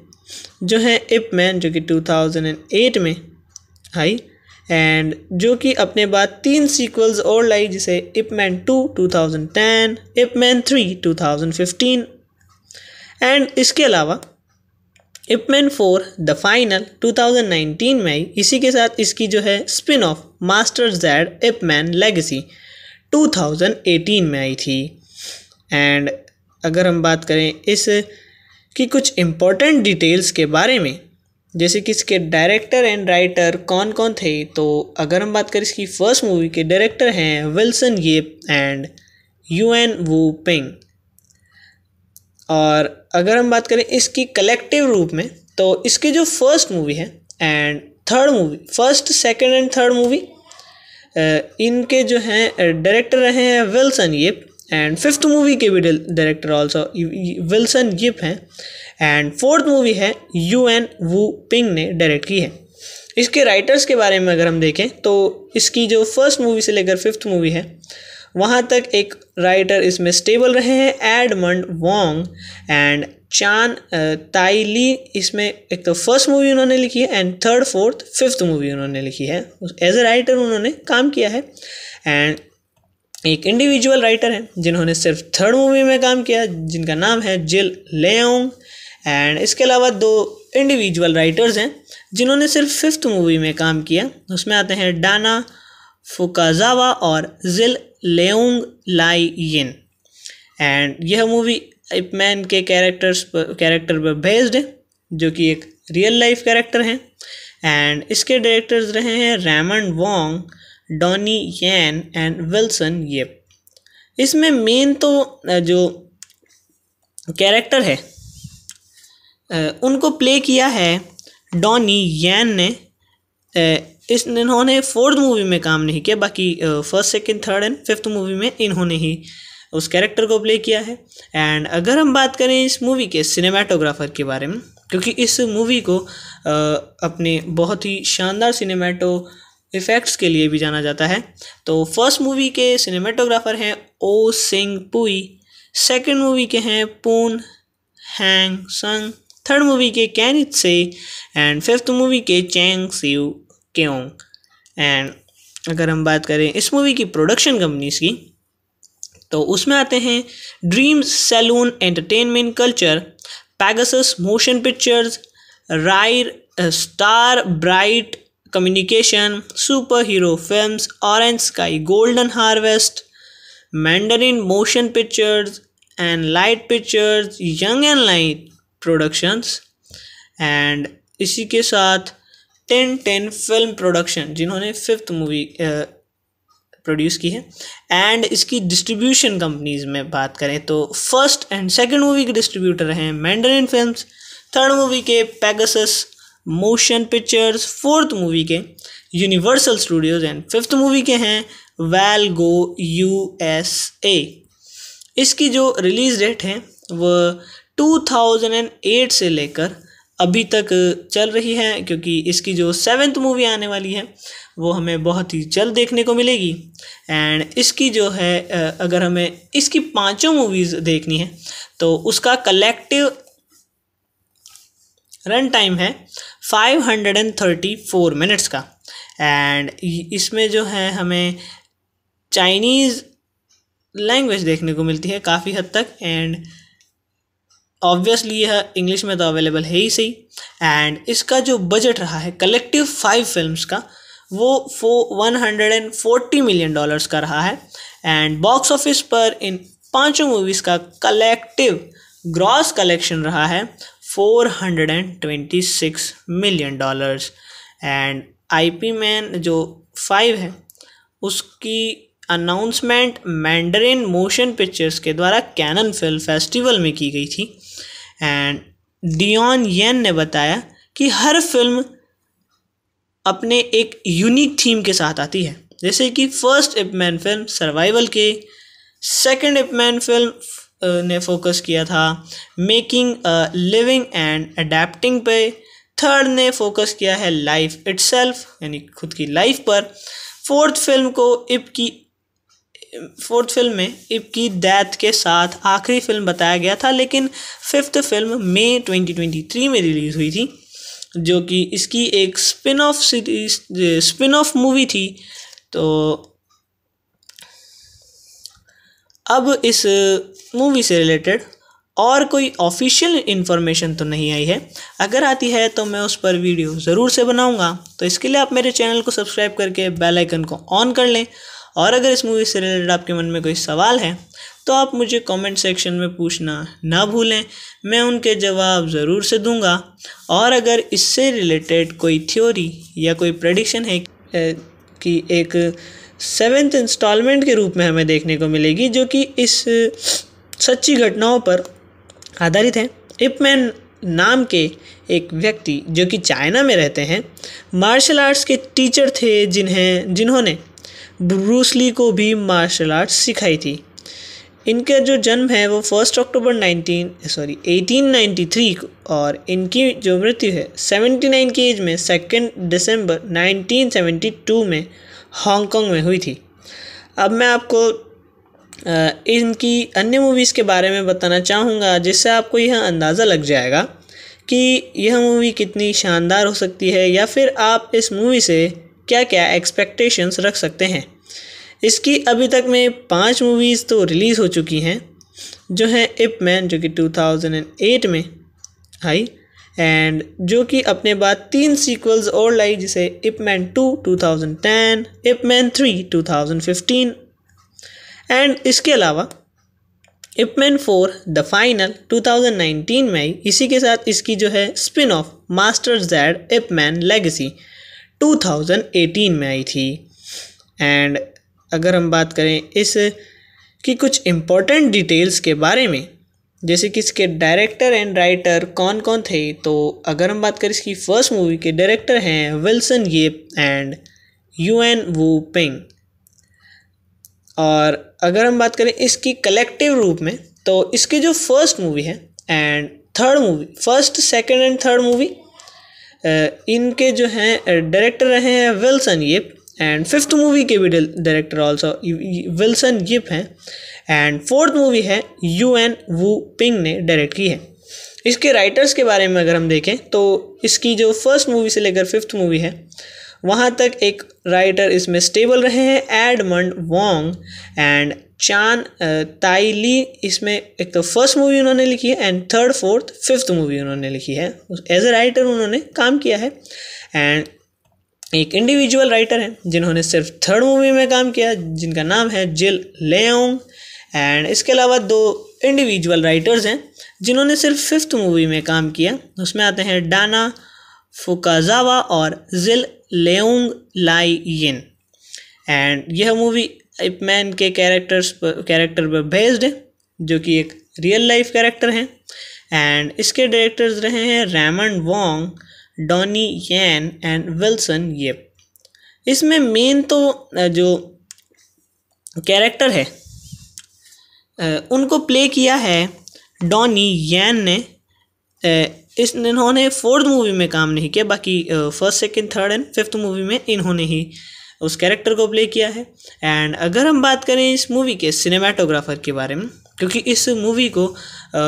जो हैं इप मैन जो कि 2008 में आई एंड जो कि अपने बाद तीन सीक्वल्स और लाई जिसे Ip Man two two thousand ten Ip Man three two thousand fifteen and इसके अलावा Ip Man four the final two thousand nineteen में आई इसी के साथ इसकी जो है spin off master Z Ip Man legacy two thousand eighteen में आई थी एंड अगर हम बात करें इस की कुछ इम्पोर्टेंट डिटेल्स के बारे में जैसे कि इसके डायरेक्टर एंड राइटर कौन कौन थे तो अगर हम बात करें इसकी फर्स्ट मूवी के डायरेक्टर हैं Wilson Yip and Yuen Woo Ping और अगर हम बात करें इसकी कलेक्टिव रूप में तो इसकी जो फर्स्ट मूवी है and third movie first second and third movie इनके जो हैं डायरेक्टर रहे हैं Wilson Yip and fifth movie के भी डायरेक्टर ऑल्सो विल्सन गिप हैं एंड फोर्थ मूवी है यू एन वू पिंग ने डायरेक्ट की है इसके राइटर्स के बारे में अगर हम देखें तो इसकी जो फर्स्ट मूवी से लेकर फिफ्थ मूवी है वहाँ तक एक राइटर इसमें स्टेबल रहे हैं एडमंड वोंग एंड चान ताइली इसमें एक तो फर्स्ट मूवी उन्होंने लिखी है and third fourth fifth movie उन्होंने लिखी है एज ए राइटर उन्होंने काम किया है एंड एक इंडिविजुअल राइटर हैं जिन्होंने सिर्फ थर्ड मूवी में काम किया जिनका नाम है जिल लेंग एंड इसके अलावा दो इंडिविजुअल राइटर्स हैं जिन्होंने सिर्फ फिफ्थ मूवी में काम किया उसमें आते हैं डाना फुकाजावा और Jill Leung Lai Yin and यह मूवी इपमैन के कैरेक्टर्स पर कैरेक्टर पर बेस्ड है जो कि एक रियल लाइफ कैरेक्टर हैं एंड इसके डायरेक्टर्स रहे हैं Raymond Wong Donnie Yen and Wilson ये इसमें मेन तो जो कैरेक्टर है उनको प्ले किया है डॉनी येन ने इस इन्होंने फोर्थ मूवी में काम नहीं किया बाकी first second third and fifth movie में इन्होंने ही उस कैरेक्टर को प्ले किया है एंड अगर हम बात करें इस मूवी के सिनेमाटोग्राफर के बारे में क्योंकि इस मूवी को आ, अपने बहुत ही शानदार सिनेमाटो इफ़ेक्ट्स के लिए भी जाना जाता है तो फर्स्ट मूवी के सिनेमेटोग्राफर हैं ओ सिंग पुई सेकंड मूवी के हैं Poon Hang Sang third movie के can say and fifth movie के चेंग सी क्योंग एंड अगर हम बात करें इस मूवी की प्रोडक्शन कंपनीज की तो उसमें आते हैं dream salon entertainment culture Pegasus motion pictures राइर star bright communication super hero film orange sky golden harvest Mandarin motion pictures and light pictures young and light productions and इसी के साथ टेन टेन फिल्म प्रोडक्शन जिन्होंने fifth movie produce की है and इसकी distribution companies में बात करें तो फर्स्ट एंड सेकंड मूवी के डिस्ट्रीब्यूटर हैं मैंडरिन फिल्म्स थर्ड मूवी के Pegasus motion pictures fourth movie के Universal Studios and fifth movie के हैं well go U S A इसकी जो रिलीज़ डेट है वह 2008 से लेकर अभी तक चल रही है क्योंकि इसकी जो सेवेंथ मूवी आने वाली है वो हमें बहुत ही जल्द देखने को मिलेगी एंड इसकी जो है अगर हमें इसकी पांचों मूवीज़ देखनी है तो उसका कलेक्टिव रन टाइम है 534 मिनट्स का एंड इसमें जो है हमें चाइनीज़ लैंग्वेज देखने को मिलती है काफ़ी हद तक एंड ऑब्वियसली यह इंग्लिश में तो अवेलेबल है ही सही एंड इसका जो बजट रहा है कलेक्टिव फाइव फिल्म्स का वो फो one hundred and forty million dollars का रहा है एंड बॉक्स ऑफिस पर इन पांचों मूवीज़ का कलेक्टिव ग्रॉस कलेक्शन रहा है 426 million dollars and IP Man जो फाइव है उसकी अनाउंसमेंट मैंडरिन मोशन पिक्चर्स के द्वारा कैनन फिल्म फेस्टिवल में की गई थी एंड डियन येन ने बताया कि हर फिल्म अपने एक यूनिक थीम के साथ आती है जैसे कि फर्स्ट इपमैन फिल्म सर्वाइवल के सेकंड इपमैन फिल्म ने फोकस किया था मेकिंग लिविंग एंड अडेप्टिंग पे थर्ड ने फोकस किया है लाइफ इट्सल्फ यानी खुद की लाइफ पर फोर्थ फिल्म को इप की फोर्थ फिल्म में इप की डेथ के साथ आखिरी फिल्म बताया गया था लेकिन फिफ्थ फिल्म मई 2023 में रिलीज़ हुई थी जो कि इसकी एक spin off series spin off movie थी तो अब इस मूवी से रिलेटेड और कोई ऑफिशियल इन्फॉर्मेशन तो नहीं आई है अगर आती है तो मैं उस पर वीडियो ज़रूर से बनाऊंगा तो इसके लिए आप मेरे चैनल को सब्सक्राइब करके बेल आइकन को ऑन कर लें और अगर इस मूवी से रिलेटेड आपके मन में कोई सवाल है तो आप मुझे कमेंट सेक्शन में पूछना ना भूलें मैं उनके जवाब ज़रूर से दूँगा और अगर इससे रिलेटेड कोई थ्योरी या कोई प्रडिक्शन है कि एक सेवेंथ इंस्टॉलमेंट के रूप में हमें देखने को मिलेगी जो कि इस सच्ची घटनाओं पर आधारित हैं इपमैन नाम के एक व्यक्ति जो कि चाइना में रहते हैं मार्शल आर्ट्स के टीचर थे जिन्हें जिन्होंने ब्रूसली को भी मार्शल आर्ट्स सिखाई थी इनका जो जन्म है वो फर्स्ट अक्टूबर 19 सॉरी 1893 और इनकी जो मृत्यु है 79 की एज में सेकेंड दिसंबर 1972 में हांगकांग में हुई थी अब मैं आपको इनकी अन्य मूवीज़ के बारे में बताना चाहूँगा जिससे आपको यह अंदाज़ा लग जाएगा कि यह मूवी कितनी शानदार हो सकती है या फिर आप इस मूवी से क्या क्या एक्सपेक्टेशंस रख सकते हैं इसकी अभी तक में पांच मूवीज़ तो रिलीज़ हो चुकी हैं जो हैं इप मैन जो कि 2008 में आई एंड जो कि अपने बाद तीन सीक्वल्स और लाई जिसे Ip Man two two thousand ten Ip Man three two thousand fifteen and इसके अलावा इपमैन फोर द फाइनल 2019 में इसी के साथ इसकी जो है spin off master Z Ip Man legacy 2018 में आई थी एंड अगर हम बात करें इस की कुछ इम्पोर्टेंट डिटेल्स के बारे में जैसे कि इसके डायरेक्टर एंड राइटर कौन कौन थे तो अगर हम बात करें इसकी फर्स्ट मूवी के डायरेक्टर हैं Wilson Yip and Yuen Woo Ping और अगर हम बात करें इसकी कलेक्टिव रूप में तो इसकी जो फर्स्ट मूवी है and third movie first second and third movie इनके जो हैं डायरेक्टर रहे हैं Wilson Yip and fifth movie के भी डायरेक्टर ऑल्सो विल्सन यिप हैं एंड फोर्थ मूवी है यू एन वू पिंग ने डायरेक्ट की है इसके राइटर्स के बारे में अगर हम देखें तो इसकी जो फर्स्ट मूवी से लेकर फिफ्थ मूवी है वहाँ तक एक राइटर इसमें स्टेबल रहे हैं एडमंड वोंग एंड चान ताइली इसमें एक तो फर्स्ट मूवी उन्होंने लिखी है and third fourth fifth movie उन्होंने लिखी है एज ए राइटर उन्होंने काम किया है एंड एक इंडिविजुअल राइटर हैं जिन्होंने सिर्फ थर्ड मूवी में काम किया जिनका नाम है जिल लेंग एंड इसके अलावा दो इंडिविजुअल राइटर्स हैं जिन्होंने सिर्फ फिफ्थ मूवी में काम किया उसमें आते हैं डाना फुकाजावा और Jill Leung Lai Yin and यह मूवी इपमैन के कैरेक्टर्स पर कैरेक्टर पर बेस्ड है जो कि एक रियल लाइफ कैरेक्टर हैं एंड इसके डायरेक्टर्स रहे हैं Raymond Wong Donnie Yen and Wilson ये इसमें मेन तो जो कैरेक्टर है उनको प्ले किया है डॉनी यैन ने इस इन्होंने फोर्थ मूवी में काम नहीं किया बाकी first second third and fifth movie में इन्होंने ही उस कैरेक्टर को प्ले किया है एंड अगर हम बात करें इस मूवी के सिनेमाटोग्राफर के बारे में क्योंकि इस मूवी को आ,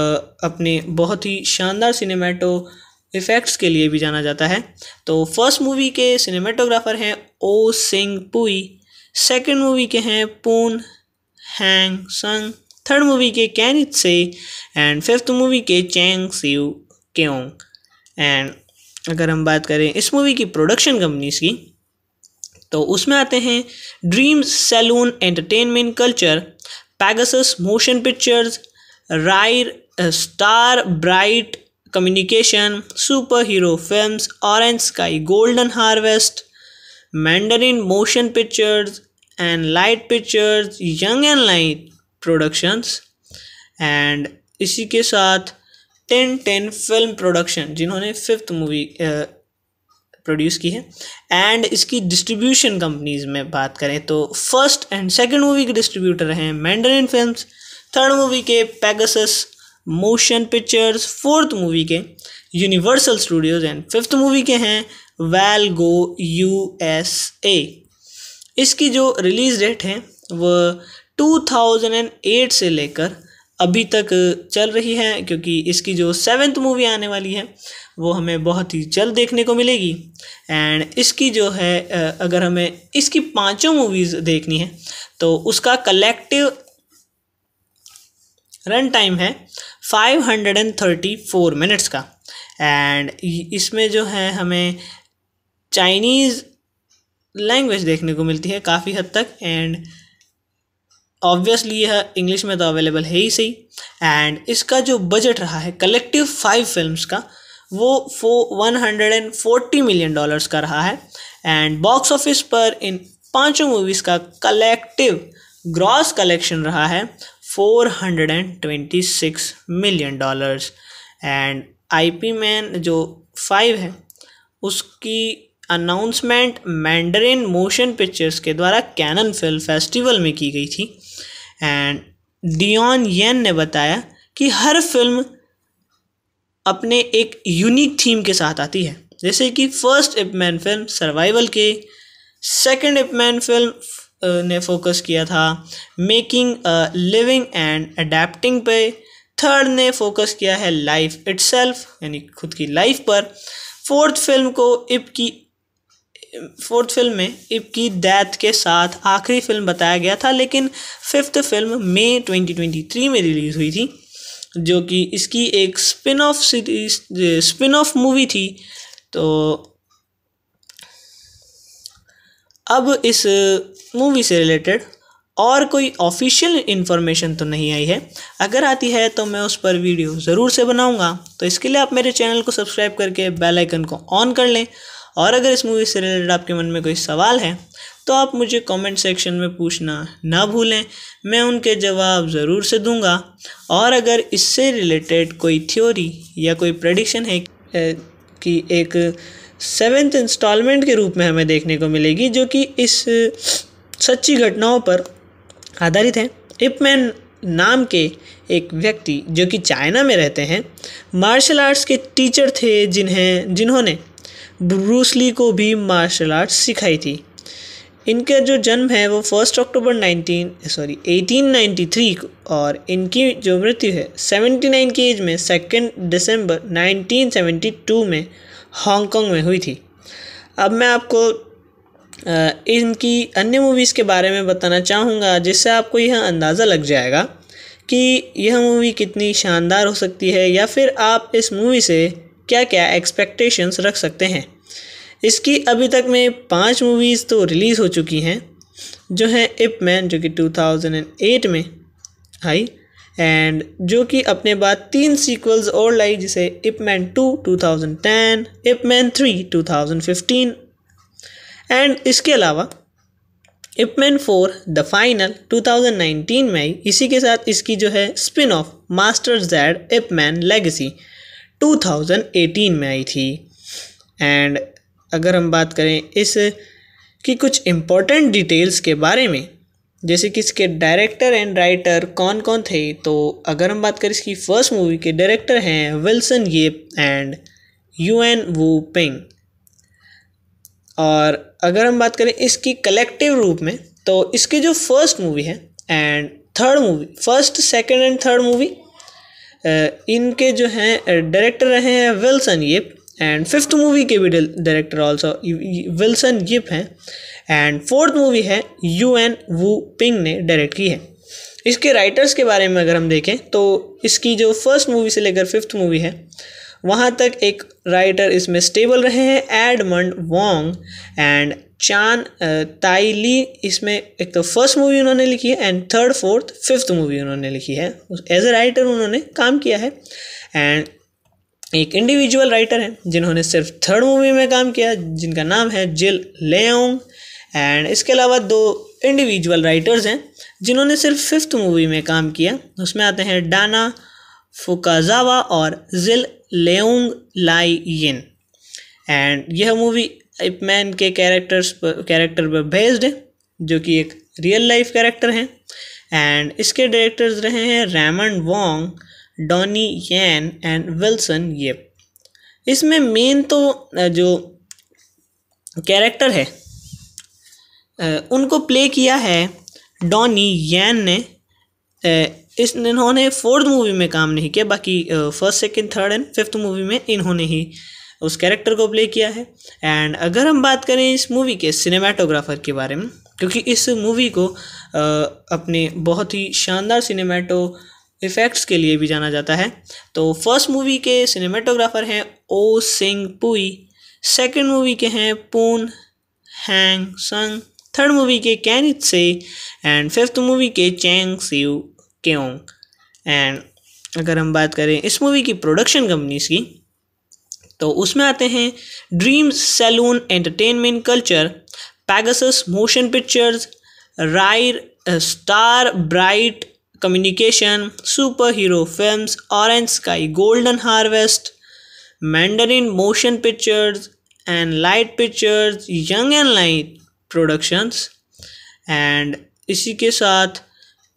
अपने बहुत ही शानदार सिनेमाटो इफ़ेक्ट्स के लिए भी जाना जाता है तो फर्स्ट मूवी के सिनेमाटोग्राफर हैं ओ सिंग पुई सेकेंड मूवी के हैं Poon Hang Sang third movie के कैनिथ से एंड फिफ्थ मूवी के चैंग सिव क्योंग एंड अगर हम बात करें इस मूवी की प्रोडक्शन कंपनीज की तो उसमें आते हैं dreams salon entertainment culture Pegasus motion pictures रायर star bright communication super hero films orange sky golden harvest Mandarin motion pictures and light pictures young and light productions and इसी के साथ ten ten film production जिन्होंने fifth movie produce की है and इसकी distribution companies में बात करें तो फर्स्ट एंड सेकंड मूवी के डिस्ट्रीब्यूटर हैं मैंडरिन फिल्म्स थर्ड मूवी के Pegasus motion pictures fourth movie के Universal Studios and fifth movie के हैं well go U S A इसकी जो रिलीज डेट है वह एट से लेकर अभी तक चल रही है क्योंकि इसकी जो सेवन्थ मूवी आने वाली है वो हमें बहुत ही जल्द देखने को मिलेगी एंड इसकी जो है अगर हमें इसकी पांचों मूवीज़ देखनी है तो उसका कलेक्टिव रन टाइम है 534 मिनट्स का एंड इसमें जो है हमें चाइनीज़ लैंग्वेज देखने को मिलती है काफ़ी हद तक एंड ऑब्वियसली यह इंग्लिश में तो अवेलेबल है ही सही एंड इसका जो बजट रहा है कलेक्टिव फाइव फिल्म्स का वो फो one hundred and forty million dollars का रहा है एंड बॉक्स ऑफिस पर इन पांचों मूवीज़ का कलेक्टिव ग्रॉस कलेक्शन रहा है four hundred and twenty six million dollars and I P Man जो फाइव है उसकी अनाउंसमेंट मैंडरिन मोशन पिक्चर्स के द्वारा कैनन फिल्म फेस्टिवल में की गई थी एंड डियन येन ने बताया कि हर फिल्म अपने एक यूनिक थीम के साथ आती है जैसे कि फर्स्ट इपमैन फिल्म सर्वाइवल के सेकंड इपमैन फिल्म ने फोकस किया था मेकिंग लिविंग एंड अडेप्टिंग पे थर्ड ने फोकस किया है लाइफ इट्सल्फ यानी खुद की लाइफ पर फोर्थ फिल्म को इप की फोर्थ फिल्म में इब की डेथ के साथ आखिरी फिल्म बताया गया था लेकिन फिफ्थ फिल्म मई 2023 में रिलीज़ हुई थी जो कि इसकी एक spin off series spin off movie थी तो अब इस मूवी से रिलेटेड और कोई ऑफिशियल इन्फॉर्मेशन तो नहीं आई है अगर आती है तो मैं उस पर वीडियो ज़रूर से बनाऊंगा तो इसके लिए आप मेरे चैनल को सब्सक्राइब करके बेल आइकन को ऑन कर लें और अगर इस मूवी से रिलेटेड आपके मन में कोई सवाल है तो आप मुझे कमेंट सेक्शन में पूछना ना भूलें मैं उनके जवाब ज़रूर से दूंगा और अगर इससे रिलेटेड कोई थ्योरी या कोई प्रडिक्शन है कि एक सेवेंथ इंस्टॉलमेंट के रूप में हमें देखने को मिलेगी जो कि इस सच्ची घटनाओं पर आधारित है इपमैन नाम के एक व्यक्ति जो कि चाइना में रहते हैं मार्शल आर्ट्स के टीचर थे जिन्हें जिन्होंने ब्रूसली को भी मार्शल आर्ट्स सिखाई थी इनका जो जन्म है वो first October nineteen sorry eighteen ninety three को और इनकी जो मृत्यु है सेवेंटी नाइन की एज में सेकेंड दिसंबर टू में हांगकॉन्ग में हुई थी अब मैं आपको इनकी अन्य मूवीज़ के बारे में बताना चाहूँगा जिससे आपको यह अंदाज़ा लग जाएगा कि यह मूवी कितनी शानदार हो सकती है या फिर आप इस मूवी से क्या क्या एक्सपेक्टेशंस रख सकते हैं इसकी अभी तक में पांच मूवीज़ तो रिलीज़ हो चुकी हैं जो हैं इप मैन जो कि 2008 में आई एंड जो कि अपने बाद तीन सीक्वल्स और लाई जिसे Ip Man two two thousand ten Ip Man three two thousand fifteen and इसके अलावा इपमैन फोर द फाइनल 2019 में इसी के साथ इसकी जो है spin off master Z Ip Man legacy 2018 में आई थी एंड अगर हम बात करें इस की कुछ इम्पोर्टेंट डिटेल्स के बारे में जैसे कि इसके डायरेक्टर एंड राइटर कौन कौन थे तो अगर हम बात करें इसकी फर्स्ट मूवी के डायरेक्टर हैं Wilson Yip and Yuen Woo Ping और अगर हम बात करें इसकी कलेक्टिव रूप में तो इसकी जो फर्स्ट मूवी है and third movie first second and third movie इनके जो हैं डायरेक्टर रहे हैं Wilson Yip and fifth movie के भी डायरेक्टर ऑल्सो विल्सन यिप हैं एंड फोर्थ मूवी है यू एन वू पिंग ने डायरेक्ट की है इसके राइटर्स के बारे में अगर हम देखें तो इसकी जो फर्स्ट मूवी से लेकर फिफ्थ मूवी है वहाँ तक एक राइटर इसमें स्टेबल रहे हैं एडमंड वोंग एंड चान ताइली इसमें एक तो फर्स्ट मूवी उन्होंने लिखी है and third fourth fifth movie उन्होंने लिखी है एज ए राइटर उन्होंने काम किया है एंड एक इंडिविजुअल राइटर हैं जिन्होंने सिर्फ थर्ड मूवी में काम किया जिनका नाम है जिल लेओंग एंड इसके अलावा दो इंडिविजुअल राइटर्स हैं जिन्होंने सिर्फ फिफ्थ मूवी में काम किया उसमें आते हैं डाना फुकाजावा और Jill Leung Lai Yin and यह मूवी इपमैन के कैरेक्टर्स पर कैरेक्टर पर बेस्ड है जो कि एक रियल लाइफ कैरेक्टर हैं एंड इसके डायरेक्टर्स रहे हैं Raymond Wong Donnie Yen and Wilson ये इसमें मेन तो जो कैरेक्टर है उनको प्ले किया है डॉनी यैन ने इस इन्होंने फोर्थ मूवी में काम नहीं किया बाकी first second third and fifth movie में इन्होंने ही उस कैरेक्टर को प्ले किया है एंड अगर हम बात करें इस मूवी के सिनेमाटोग्राफर के बारे में क्योंकि इस मूवी को आ, अपने बहुत ही शानदार सिनेमाटो इफ़ेक्ट्स के लिए भी जाना जाता है तो फर्स्ट मूवी के सिनेमाटोग्राफर हैं O Sing Pui second movie के हैं Poon Hang Sang third movie के कैनिथ से एंड फिफ्थ मूवी के चैंग सिव क्योंग एंड अगर हम बात करें इस मूवी की प्रोडक्शन कंपनीज की तो उसमें आते हैं dreams salon entertainment culture Pegasus motion pictures रायर star bright communication super hero films orange sky golden harvest Mandarin motion pictures and light pictures young and light productions and इसी के साथ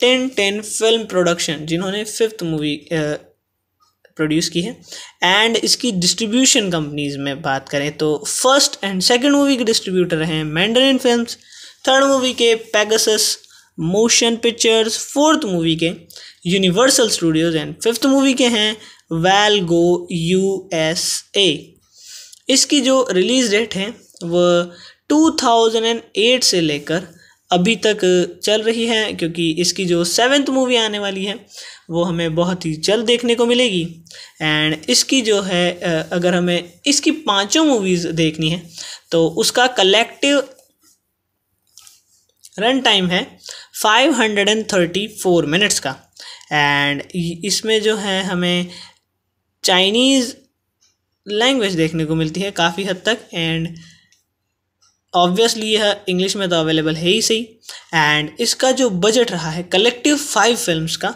ten ten film production जिन्होंने fifth movie produce की है and इसकी distribution companies में बात करें तो फर्स्ट एंड सेकंड मूवी के डिस्ट्रीब्यूटर हैं मैंडरिन फिल्म्स थर्ड मूवी के Pegasus motion pictures fourth movie के Universal Studios and fifth movie के हैं well go U S A इसकी जो रिलीज डेट है वह टू थाउजेंड एंड एट से लेकर अभी तक चल रही है क्योंकि इसकी जो सेवन्थ मूवी आने वाली है वो हमें बहुत ही जल्द देखने को मिलेगी एंड इसकी जो है अगर हमें इसकी पांचों मूवीज़ देखनी है तो उसका कलेक्टिव रन टाइम है 534 मिनट्स का एंड इसमें जो है हमें चाइनीज़ लैंग्वेज देखने को मिलती है काफ़ी हद तक एंड ऑब्वियसली यह इंग्लिश में तो अवेलेबल है ही सही एंड इसका जो बजट रहा है कलेक्टिव फाइव फिल्म्स का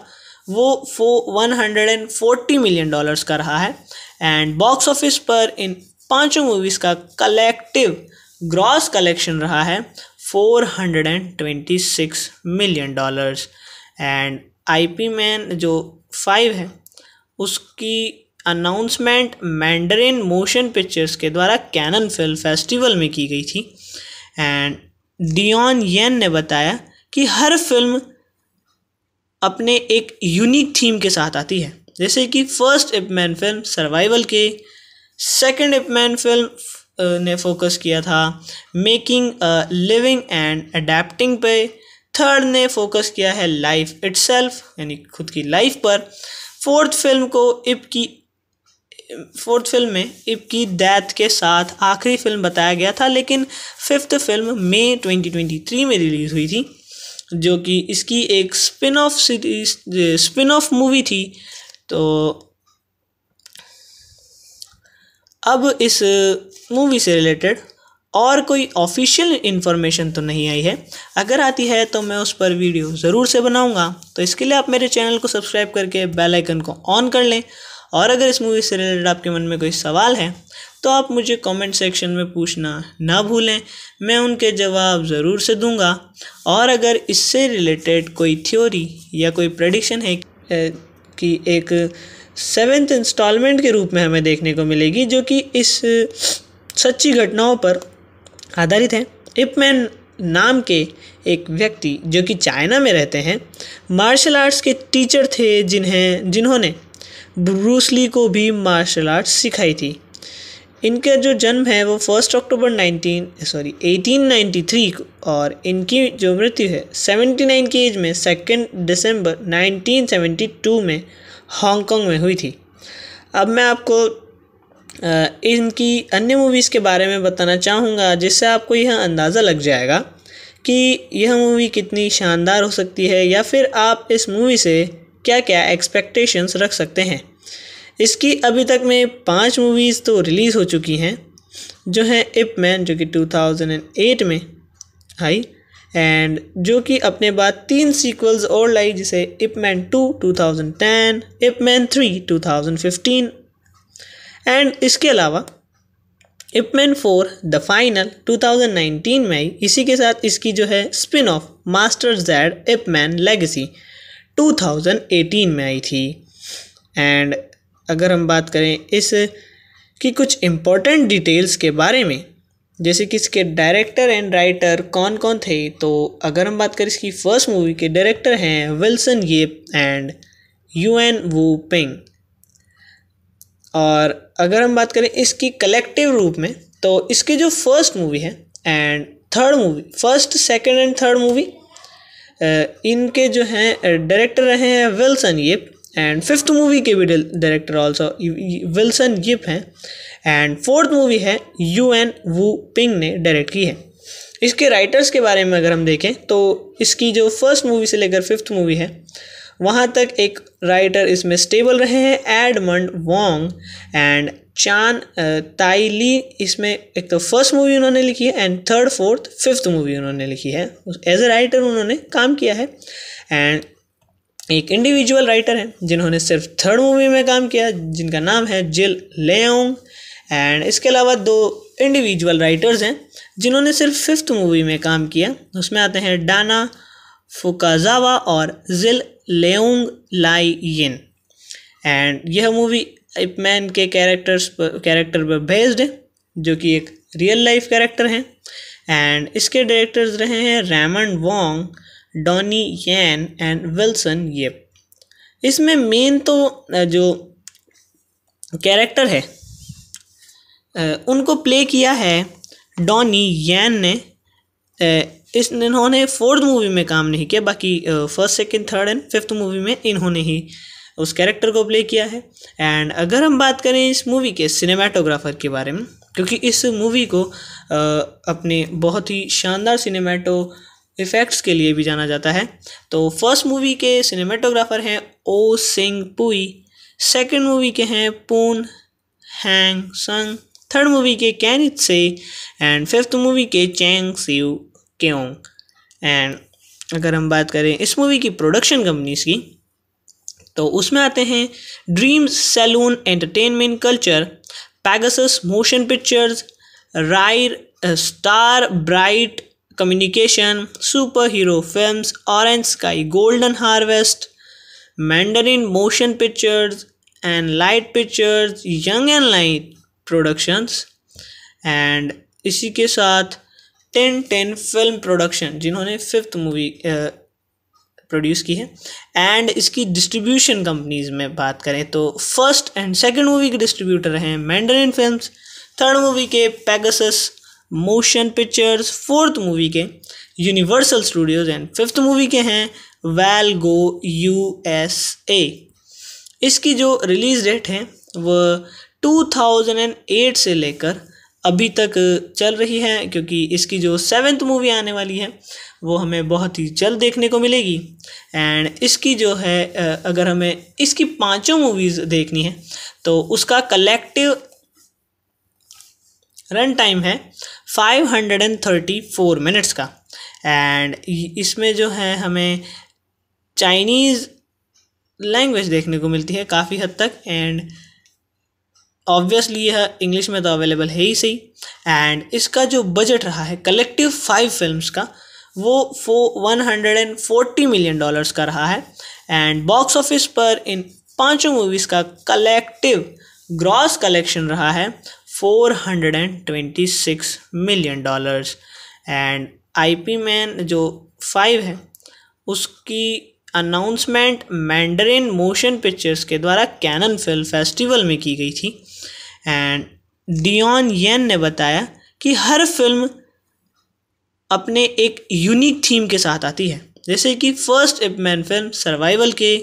वो फो one hundred and forty million dollars का रहा है एंड बॉक्स ऑफिस पर इन पांचों मूवीज़ का कलेक्टिव ग्रॉस कलेक्शन रहा है four hundred and twenty six million dollars and I P Man जो फाइव है उसकी अनाउंसमेंट मैंडरिन मोशन पिक्चर्स के द्वारा कैनन फिल्म फेस्टिवल में की गई थी एंड डियन येन ने बताया कि हर फिल्म अपने एक यूनिक थीम के साथ आती है जैसे कि फर्स्ट इपमैन फिल्म सर्वाइवल के सेकंड इपमैन फिल्म ने फोकस किया था मेकिंग लिविंग एंड अडेप्टिंग पे थर्ड ने फोकस किया है लाइफ इट्सल्फ यानी खुद की लाइफ पर फोर्थ फिल्म को इप की फोर्थ फिल्म में इब की डेथ के साथ आखिरी फिल्म बताया गया था लेकिन फिफ्थ फिल्म मई 2023 में रिलीज़ हुई थी जो कि इसकी एक spin off series spin off movie थी तो अब इस मूवी से रिलेटेड और कोई ऑफिशियल इन्फॉर्मेशन तो नहीं आई है अगर आती है तो मैं उस पर वीडियो ज़रूर से बनाऊंगा तो इसके लिए आप मेरे चैनल को सब्सक्राइब करके बेल आइकन को ऑन कर लें और अगर इस मूवी से रिलेटेड आपके मन में कोई सवाल है तो आप मुझे कमेंट सेक्शन में पूछना ना भूलें मैं उनके जवाब ज़रूर से दूंगा और अगर इससे रिलेटेड कोई थ्योरी या कोई प्रडिक्शन है कि एक सेवेंथ इंस्टॉलमेंट के रूप में हमें देखने को मिलेगी जो कि इस सच्ची घटनाओं पर आधारित है इपमैन नाम के एक व्यक्ति जो कि चाइना में रहते हैं मार्शल आर्ट्स के टीचर थे जिन्हें जिन्होंने ब्रूसली को भी मार्शल आर्ट सिखाई थी इनका जो जन्म है वो फर्स्ट अक्टूबर 19 सॉरी 1893 और इनकी जो मृत्यु है 79 की एज में सेकेंड दिसंबर 1972 में हांगकांग में हुई थी अब मैं आपको इनकी अन्य मूवीज़ के बारे में बताना चाहूँगा जिससे आपको यह अंदाज़ा लग जाएगा कि यह मूवी कितनी शानदार हो सकती है या फिर आप इस मूवी से क्या क्या एक्सपेक्टेशंस रख सकते हैं इसकी अभी तक में पांच मूवीज़ तो रिलीज़ हो चुकी हैं जो हैं इप मैन जो कि 2008 में आई एंड जो कि अपने बाद तीन सीक्वल्स और लाई जिसे Ip Man two two thousand Ip Man three two thousand fifteen and इसके अलावा Ip Man four the final two thousand nineteen में आई इसी के साथ इसकी जो है spin off master Z Ip Man legacy 2018 में आई थी एंड अगर हम बात करें इस की कुछ इम्पोर्टेंट डिटेल्स के बारे में जैसे कि इसके डायरेक्टर एंड राइटर कौन कौन थे तो अगर हम बात करें इसकी फर्स्ट मूवी के डायरेक्टर हैं Wilson Yip and Yuen Woo Ping और अगर हम बात करें इसकी कलेक्टिव रूप में तो इसकी जो फर्स्ट मूवी है and third movie first second and third movie इनके जो हैं डायरेक्टर रहे हैं Wilson Yip and fifth movie के भी डायरेक्टर ऑल्सो विल्सन यिप हैं एंड फोर्थ मूवी है यू एन वू पिंग ने डायरेक्ट की है इसके राइटर्स के बारे में अगर हम देखें तो इसकी जो फर्स्ट मूवी से लेकर फिफ्थ मूवी है वहाँ तक एक राइटर इसमें स्टेबल रहे हैं एडमंड वोंग एंड चान ताई ली इसमें एक तो फर्स्ट मूवी उन्होंने लिखी है and third fourth fifth movie उन्होंने लिखी है एज ए राइटर उन्होंने काम किया है एंड एक इंडिविजुअल राइटर हैं जिन्होंने सिर्फ थर्ड मूवी में काम किया जिनका नाम है जिल लेंग एंड इसके अलावा दो इंडिविजुअल राइटर्स हैं जिन्होंने सिर्फ फिफ्थ मूवी में काम किया उसमें आते हैं डाना फुकाजावा और Jill Leung Lai Yin and यह मूवी इपमैन के कैरेक्टर्स पर कैरेक्टर पर बेस्ड है जो कि एक रियल लाइफ कैरेक्टर हैं एंड इसके डायरेक्टर्स रहे हैं Raymond Wong Donnie Yen and Wilson Yip इसमें मेन तो जो कैरेक्टर है उनको प्ले किया है डॉनी यैन ने इस इन्होंने फोर्थ मूवी में काम नहीं किया बाकी first second third and fifth movie में इन्होंने ही उस कैरेक्टर को प्ले किया है एंड अगर हम बात करें इस मूवी के सिनेमाटोग्राफर के बारे में क्योंकि इस मूवी को आ, अपने बहुत ही शानदार सिनेमाटो इफ़ेक्ट्स के लिए भी जाना जाता है तो फर्स्ट मूवी के सिनेमाटोग्राफर हैं ओ सिंग पुई सेकंड मूवी के हैं Poon Hang Sang third movie के कैनिथ से एंड फिफ्थ मूवी के चैंग सिव क्योंग एंड अगर हम बात करें इस मूवी की प्रोडक्शन कंपनीज की तो उसमें आते हैं dream salon entertainment culture Pegasus motion pictures राइर star bright communication super hero films orange sky golden harvest Mandarin motion pictures and light pictures young and light productions and इसी के साथ टेन टेन फिल्म प्रोडक्शन जिन्होंने fifth movie produce की है and इसकी distribution companies में बात करें तो फर्स्ट एंड सेकंड मूवी के डिस्ट्रीब्यूटर हैं मैंडरिन फिल्म्स थर्ड मूवी के Pegasus motion pictures fourth movie के Universal Studios and fifth movie के हैं well go U S A इसकी जो रिलीज़ डेट है वह एट से लेकर अभी तक चल रही है क्योंकि इसकी जो सेवन्थ मूवी आने वाली है वो हमें बहुत ही जल्द देखने को मिलेगी एंड इसकी जो है अगर हमें इसकी पांचों मूवीज़ देखनी है तो उसका कलेक्टिव रन टाइम है 534 मिनट्स का एंड इसमें जो है हमें चाइनीज़ लैंग्वेज देखने को मिलती है काफ़ी हद तक एंड ऑब्वियसली यह इंग्लिश में तो अवेलेबल है ही सही एंड इसका जो बजट रहा है कलेक्टिव फाइव फिल्म्स का वो फो one hundred and forty million dollars का रहा है एंड बॉक्स ऑफिस पर इन पांचों मूवीज़ का कलेक्टिव ग्रॉस कलेक्शन रहा है four hundred and twenty six million dollars and I P Man जो फाइव है उसकी अनाउंसमेंट मैंडरिन मोशन पिक्चर्स के द्वारा कैनन फिल्म फेस्टिवल में की गई थी एंड डियन येन ने बताया कि हर फिल्म अपने एक यूनिक थीम के साथ आती है जैसे कि फर्स्ट इपमैन फिल्म सर्वाइवल के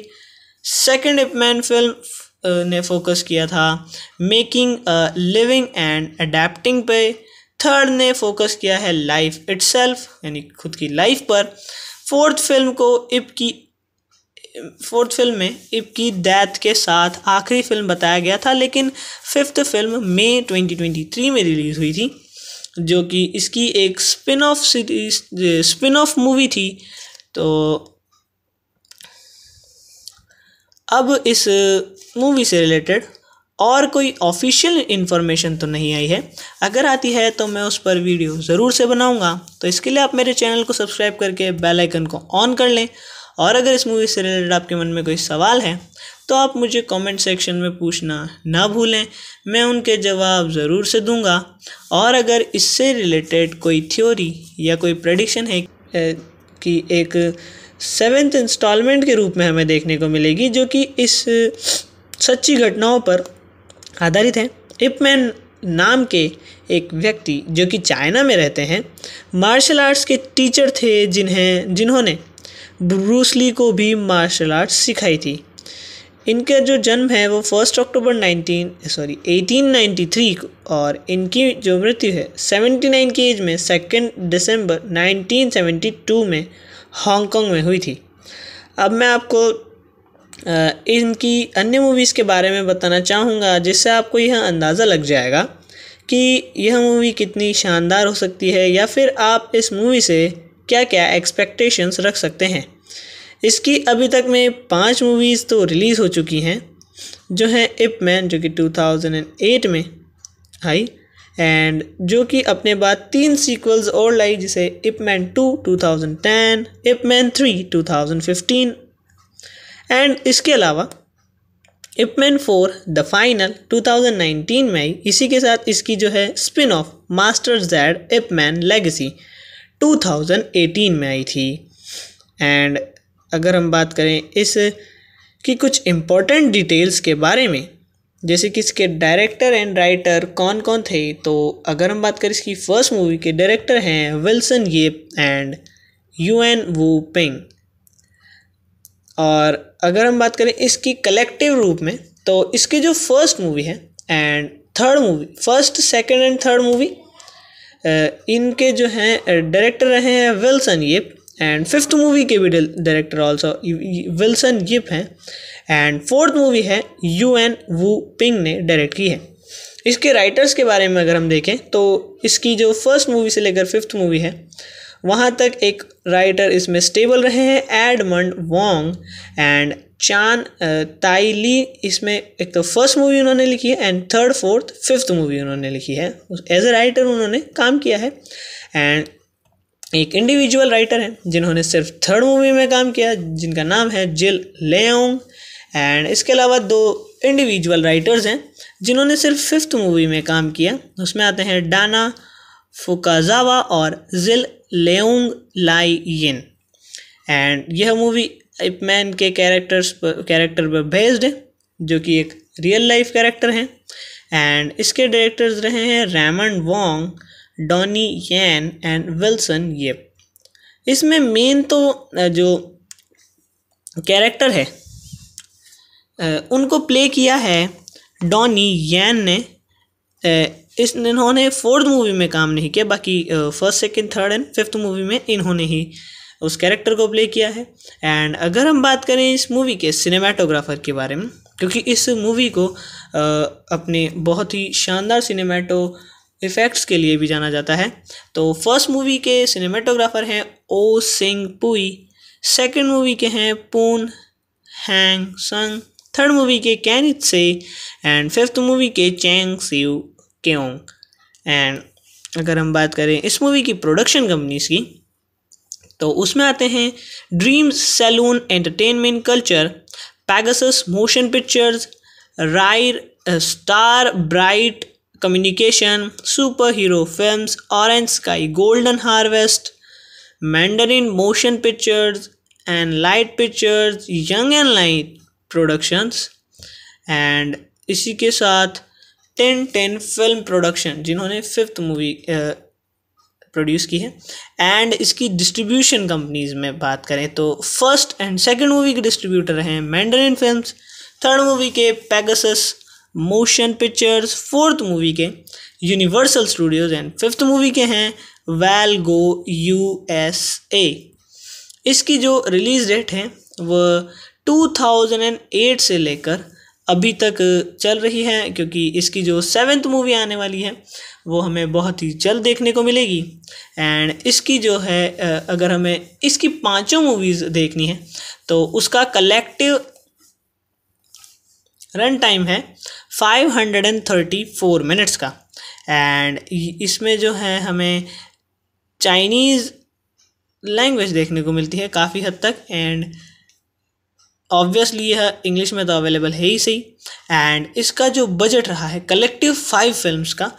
सेकंड इपमैन फिल्म ने फोकस किया था मेकिंग लिविंग एंड अडेप्टिंग पे थर्ड ने फोकस किया है लाइफ इट्सल्फ यानी खुद की लाइफ पर फोर्थ फिल्म को इप की फोर्थ फिल्म में इब की डेथ के साथ आखिरी फिल्म बताया गया था लेकिन फिफ्थ फिल्म मई 2023 में रिलीज़ हुई थी जो कि इसकी एक spin off series spin off movie थी तो अब इस मूवी से रिलेटेड और कोई ऑफिशियल इन्फॉर्मेशन तो नहीं आई है अगर आती है तो मैं उस पर वीडियो ज़रूर से बनाऊंगा तो इसके लिए आप मेरे चैनल को सब्सक्राइब करके बेल आइकन को ऑन कर लें और अगर इस मूवी से रिलेटेड आपके मन में कोई सवाल है तो आप मुझे कमेंट सेक्शन में पूछना ना भूलें मैं उनके जवाब ज़रूर से दूंगा और अगर इससे रिलेटेड कोई थ्योरी या कोई प्रडिक्शन है कि एक सेवेंथ इंस्टॉलमेंट के रूप में हमें देखने को मिलेगी जो कि इस सच्ची घटनाओं पर आधारित है इपमैन नाम के एक व्यक्ति जो कि चाइना में रहते हैं मार्शल आर्ट्स के टीचर थे जिन्हें जिन्होंने ब्रूसली को भी मार्शल आर्ट्स सिखाई थी इनका जो जन्म है वो first October nineteen sorry eighteen ninety three को और इनकी जो मृत्यु है नाइन की एज में सेकेंड दिसंबर टू में हांगकांग में हुई थी अब मैं आपको इनकी अन्य मूवीज़ के बारे में बताना चाहूँगा जिससे आपको यह अंदाज़ा लग जाएगा कि यह मूवी कितनी शानदार हो सकती है या फिर आप इस मूवी से क्या क्या एक्सपेक्टेशंस रख सकते हैं इसकी अभी तक में पांच मूवीज़ तो रिलीज़ हो चुकी हैं जो हैं इप मैन जो कि 2008 में आई एंड जो कि अपने बाद तीन सीक्वल्स और लाई जिसे Ip Man two two thousand ten Ip Man three two thousand fifteen and इसके अलावा इपमैन फोर द फाइनल 2019 में इसी के साथ इसकी जो है spin off master Z Ip Man legacy 2018 में आई थी एंड अगर हम बात करें इस की कुछ इम्पोर्टेंट डिटेल्स के बारे में जैसे कि इसके डायरेक्टर एंड राइटर कौन कौन थे तो अगर हम बात करें इसकी फर्स्ट मूवी के डायरेक्टर हैं Wilson Yip and Yuen Woo Ping और अगर हम बात करें इसकी कलेक्टिव रूप में तो इसकी जो फर्स्ट मूवी है and third movie first second and third movie इनके जो हैं डायरेक्टर रहे हैं Wilson Yip and fifth movie के भी डायरेक्टर ऑल्सो विल्सन यिप हैं एंड फोर्थ मूवी है यू एन वू पिंग ने डायरेक्ट की है इसके राइटर्स के बारे में अगर हम देखें तो इसकी जो फर्स्ट मूवी से लेकर फिफ्थ मूवी है वहाँ तक एक राइटर इसमें स्टेबल रहे हैं एडमंड वोंग एंड चान ताइली इसमें एक तो फर्स्ट मूवी उन्होंने लिखी है and third fourth fifth movie उन्होंने लिखी है एज ए राइटर उन्होंने काम किया है एंड एक इंडिविजुअल राइटर हैं जिन्होंने सिर्फ थर्ड मूवी में काम किया जिनका नाम है जिल लेंग एंड इसके अलावा दो इंडिविजुअल राइटर्स हैं जिन्होंने सिर्फ फिफ्थ मूवी में काम किया उसमें आते हैं डाना फुकाजावा और Jill Leung Lai Yin and यह मूवी इपमैन के कैरेक्टर्स पर कैरेक्टर पर बेस्ड है जो कि एक रियल लाइफ कैरेक्टर हैं एंड इसके डायरेक्टर्स रहे हैं Raymond Wong Donnie Yen and Wilson ये इसमें मेन तो जो कैरेक्टर है उनको प्ले किया है डॉनी यैन ने इस इन्होंने फोर्थ मूवी में काम नहीं किया बाकी first second third and fifth movie में इन्होंने ही उस कैरेक्टर को प्ले किया है एंड अगर हम बात करें इस मूवी के सिनेमाटोग्राफर के बारे में क्योंकि इस मूवी को आ, अपने बहुत ही शानदार सिनेमाटो इफ़ेक्ट्स के लिए भी जाना जाता है तो फर्स्ट मूवी के सिनेमाटोग्राफर हैं ओ सिंग पुई सेकंड मूवी के हैं Poon Hang Sang third movie के कैनित से एंड फिफ्थ मूवी के चैंग सिव क्यों एंड अगर हम बात करें इस मूवी की प्रोडक्शन कंपनीज की तो उसमें आते हैं dreams salon entertainment culture Pegasus motion pictures राइर star bright communication super hero film orange sky golden harvest Mandarin motion pictures and light pictures young and light productions and इसी के साथ टेन टेन फिल्म प्रोडक्शन जिन्होंने fifth movie produce की है and इसकी distribution companies में बात करें तो फर्स्ट एंड सेकंड मूवी के डिस्ट्रीब्यूटर हैं मैंडरिन फिल्म्स थर्ड मूवी के Pegasus motion pictures fourth movie के Universal Studios and fifth movie के हैं well go U S A इसकी जो रिलीज डेट है वह टू थाउजेंड एंड एट से लेकर अभी तक चल रही है क्योंकि इसकी जो सेवेंथ मूवी आने वाली है वो हमें बहुत ही जल्द देखने को मिलेगी एंड इसकी जो है अगर हमें इसकी पांचों मूवीज़ देखनी है तो उसका कलेक्टिव रन टाइम है 534 मिनट्स का एंड इसमें जो है हमें चाइनीज़ लैंग्वेज देखने को मिलती है काफ़ी हद तक एंड ऑब्वियसली यह इंग्लिश में तो अवेलेबल है ही सही एंड इसका जो बजट रहा है कलेक्टिव फाइव फिल्म्स का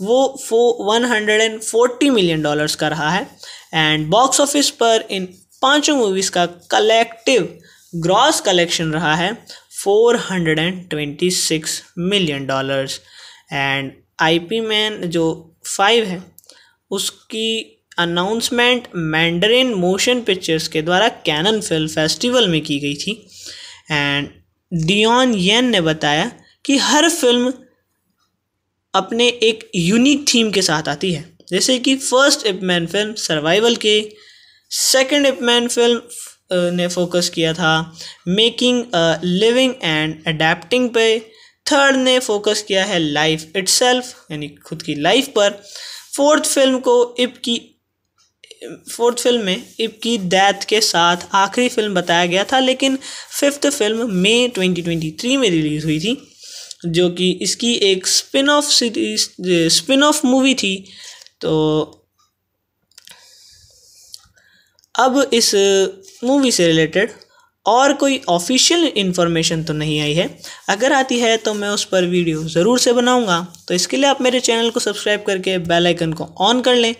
वो फो one hundred and forty million dollars का रहा है एंड बॉक्स ऑफिस पर इन पांचों मूवीज़ का कलेक्टिव ग्रॉस कलेक्शन रहा है four hundred and twenty six million dollars and I P Man जो फाइव है उसकी अनाउंसमेंट मैंडरिन मोशन पिक्चर्स के द्वारा कैनन फिल्म फेस्टिवल में की गई थी एंड डियन येन ने बताया कि हर फिल्म अपने एक यूनिक थीम के साथ आती है जैसे कि फर्स्ट इपमैन फिल्म सर्वाइवल के सेकंड इपमैन फिल्म ने फोकस किया था मेकिंग लिविंग एंड अडेप्टिंग पे थर्ड ने फोकस किया है लाइफ इट्सल्फ यानी खुद की लाइफ पर फोर्थ फिल्म को इप की फोर्थ फिल्म में इब की डेथ के साथ आखिरी फिल्म बताया गया था लेकिन फिफ्थ फिल्म मई 2023 में रिलीज़ हुई थी जो कि इसकी एक spin off series spin off movie थी तो अब इस मूवी से रिलेटेड और कोई ऑफिशियल इन्फॉर्मेशन तो नहीं आई है अगर आती है तो मैं उस पर वीडियो ज़रूर से बनाऊंगा तो इसके लिए आप मेरे चैनल को सब्सक्राइब करके बेल आइकन को ऑन कर लें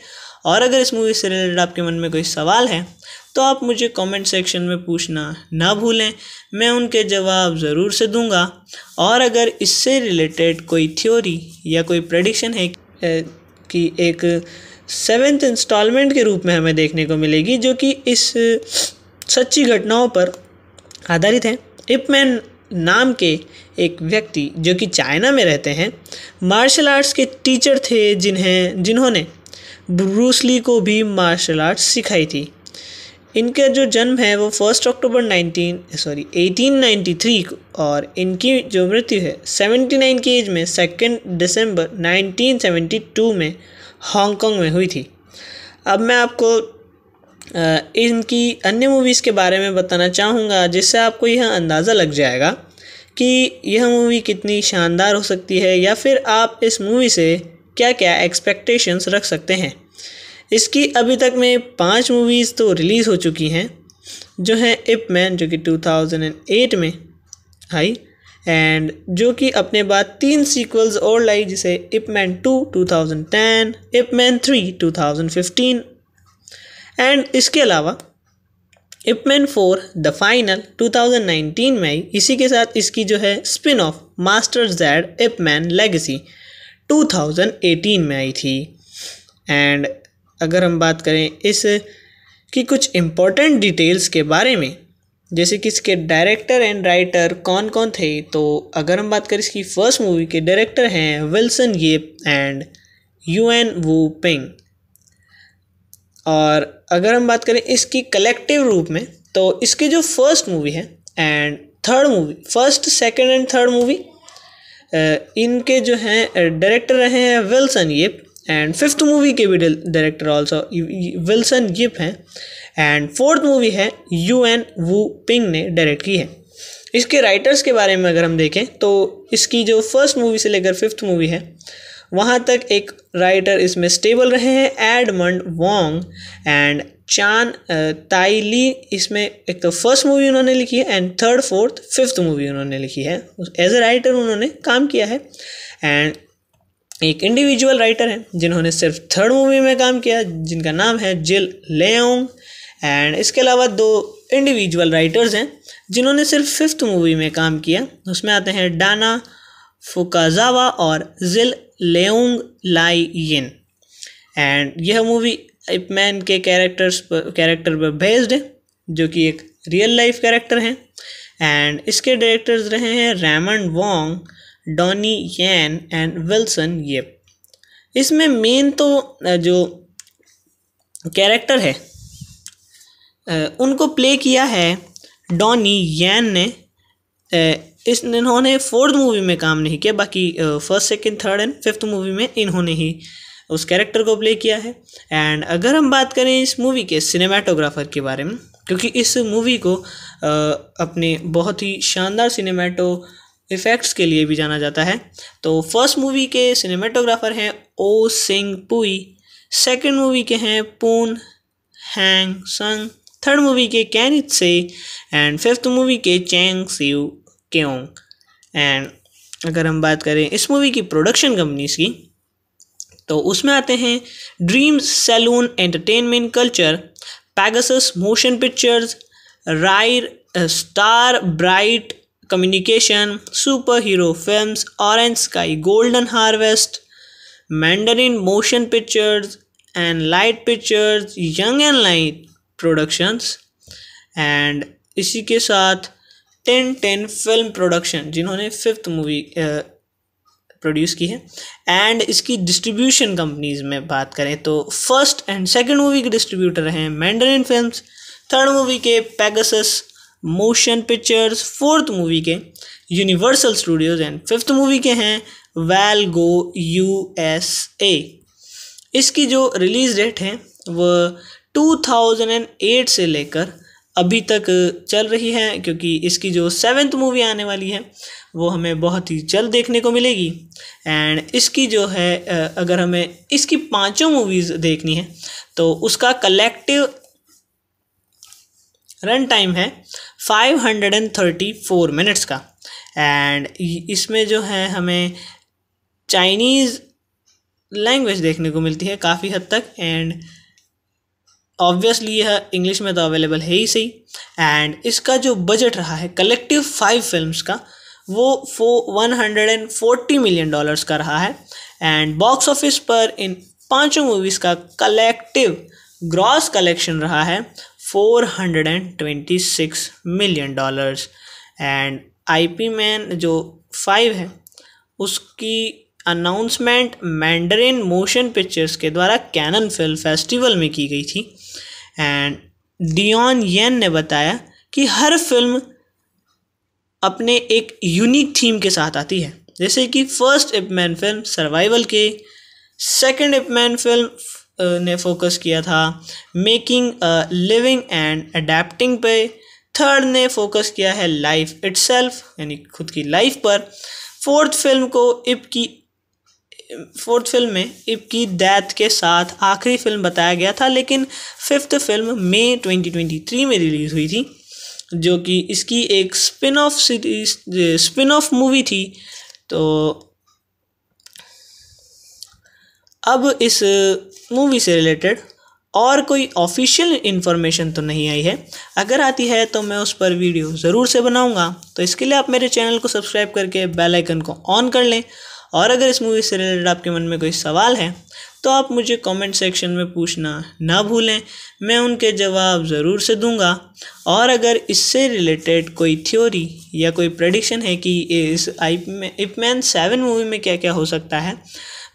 और अगर इस मूवी से रिलेटेड आपके मन में कोई सवाल है तो आप मुझे कमेंट सेक्शन में पूछना ना भूलें मैं उनके जवाब ज़रूर से दूंगा और अगर इससे रिलेटेड कोई थ्योरी या कोई प्रडिक्शन है कि एक सेवेंथ इंस्टॉलमेंट के रूप में हमें देखने को मिलेगी जो कि इस सच्ची घटनाओं पर आधारित है इपमैन नाम के एक व्यक्ति जो कि चाइना में रहते हैं मार्शल आर्ट्स के टीचर थे जिन्हें जिन्होंने ब्रूसली को भी मार्शल आर्ट्स सिखाई थी इनका जो जन्म है वो first October nineteen sorry eighteen ninety three को और इनकी जो मृत्यु है नाइन की एज में सेकेंड दिसंबर टू में हांगकांग में हुई थी अब मैं आपको इनकी अन्य मूवीज़ के बारे में बताना चाहूँगा जिससे आपको यह अंदाज़ा लग जाएगा कि यह मूवी कितनी शानदार हो सकती है या फिर आप इस मूवी से क्या क्या एक्सपेक्टेशंस रख सकते हैं इसकी अभी तक में पांच मूवीज़ तो रिलीज़ हो चुकी हैं जो है इप मैन जो कि 2008 में आई एंड जो कि अपने बाद तीन सीक्वल्स और लाई जिसे Ip Man two two thousand ten Ip Man three two thousand fifteen and इसके अलावा Ip Man four the final two thousand nineteen में आई इसी के साथ इसकी जो है spin off master Z Ip Man legacy 2018 में आई थी एंड अगर हम बात करें इस की कुछ इम्पोर्टेंट डिटेल्स के बारे में जैसे कि इसके डायरेक्टर एंड राइटर कौन कौन थे तो अगर हम बात करें इसकी फर्स्ट मूवी के डायरेक्टर हैं Wilson Yip and Yuen Woo Ping और अगर हम बात करें इसकी कलेक्टिव रूप में तो इसकी जो फर्स्ट मूवी है and third movie first second and third movie इनके जो हैं डायरेक्टर रहे हैं Wilson Yip and fifth movie के भी डायरेक्टर ऑल्सो विल्सन गिप हैं एंड फोर्थ मूवी है यू एन वू पिंग ने डायरेक्ट की है इसके राइटर्स के बारे में अगर हम देखें तो इसकी जो फर्स्ट मूवी से लेकर फिफ्थ मूवी है वहाँ तक एक राइटर इसमें स्टेबल रहे हैं एडमंड वोंग एंड चान ताइली इसमें एक तो फर्स्ट मूवी उन्होंने लिखी है and third fourth fifth movie उन्होंने लिखी है एज ए राइटर उन्होंने काम किया है एंड एक इंडिविजुअल राइटर हैं जिन्होंने सिर्फ थर्ड मूवी में काम किया जिनका नाम है जिल लेंग एंड इसके अलावा दो इंडिविजुअल राइटर्स हैं जिन्होंने सिर्फ फिफ्थ मूवी में काम किया उसमें आते हैं डाना फुकाजावा और Jill Leung Lai Yin and यह मूवी मैन के कैरेक्टर्स पर कैरेक्टर पर बेस्ड है जो कि एक रियल लाइफ कैरेक्टर हैं एंड इसके डायरेक्टर्स रहे हैं Raymond Wong Donnie Yen and Wilson ये इसमें मेन तो जो कैरेक्टर है उनको प्ले किया है डॉनी येन ने इस इन्होंने फोर्थ मूवी में काम नहीं किया बाकी first second third and fifth movie में इन्होंने ही उस कैरेक्टर को प्ले किया है एंड अगर हम बात करें इस मूवी के सिनेमाटोग्राफर के बारे में क्योंकि इस मूवी को अपने बहुत ही शानदार सिनेमाटो इफ़ेक्ट्स के लिए भी जाना जाता है तो फर्स्ट मूवी के सिनेमेटोग्राफर हैं ओ सिंग पुई सेकंड मूवी के हैं Poon Hang Sang third movie के can say and fifth movie के चेंग सी क्योंग एंड अगर हम बात करें इस मूवी की प्रोडक्शन कंपनीज की तो उसमें आते हैं dream salon entertainment culture Pegasus motion pictures राइर star bright communication super hero film orange sky golden harvest Mandarin motion pictures and light pictures young and light productions and इसी के साथ टेन टेन फिल्म प्रोडक्शन जिन्होंने fifth movie produce की है and इसकी distribution companies में बात करें तो फर्स्ट एंड सेकंड मूवी के डिस्ट्रीब्यूटर हैं मैंडरिन फिल्म्स थर्ड मूवी के Pegasus motion pictures fourth movie के Universal Studios and fifth movie के हैं well go U S A इसकी जो रिलीज़ डेट है वह 2008 से लेकर अभी तक चल रही है क्योंकि इसकी जो सेवेंथ मूवी आने वाली है वो हमें बहुत ही जल्द देखने को मिलेगी एंड इसकी जो है अगर हमें इसकी पांचों मूवीज़ देखनी है तो उसका कलेक्टिव रन टाइम है 534 मिनट्स का एंड इसमें जो है हमें चाइनीज़ लैंग्वेज देखने को मिलती है काफ़ी हद तक एंड ऑब्वियसली यह इंग्लिश में तो अवेलेबल है ही सही एंड इसका जो बजट रहा है कलेक्टिव फाइव फिल्म्स का वो फो one hundred and forty million dollars का रहा है एंड बॉक्स ऑफिस पर इन पांचों मूवीज़ का कलेक्टिव ग्रॉस कलेक्शन रहा है 426 million dollars and IP Man जो फाइव है उसकी अनाउंसमेंट मैंडरिन मोशन पिक्चर्स के द्वारा कैनन फिल्म फेस्टिवल में की गई थी एंड डियन येन ने बताया कि हर फिल्म अपने एक यूनिक थीम के साथ आती है जैसे कि फर्स्ट इपमैन फिल्म सर्वाइवल के सेकंड इपमैन फिल्म ने फोकस किया था मेकिंग लिविंग एंड अडेप्टिंग पे थर्ड ने फोकस किया है लाइफ इट्सल्फ यानी खुद की लाइफ पर फोर्थ फिल्म को इप की फोर्थ फिल्म में इप की डेथ के साथ आखिरी फिल्म बताया गया था लेकिन फिफ्थ फिल्म मई 2023 में रिलीज़ हुई थी जो कि इसकी एक spin off series spin off movie थी तो अब इस मूवी से रिलेटेड और कोई ऑफिशियल इन्फॉर्मेशन तो नहीं आई है अगर आती है तो मैं उस पर वीडियो ज़रूर से बनाऊंगा तो इसके लिए आप मेरे चैनल को सब्सक्राइब करके बेल आइकन को ऑन कर लें और अगर इस मूवी से रिलेटेड आपके मन में कोई सवाल है तो आप मुझे कमेंट सेक्शन में पूछना ना भूलें मैं उनके जवाब ज़रूर से दूँगा और अगर इससे रिलेटेड कोई थ्योरी या कोई प्रडिक्शन है कि इस आई इपमैन सेवन मूवी में क्या क्या हो सकता है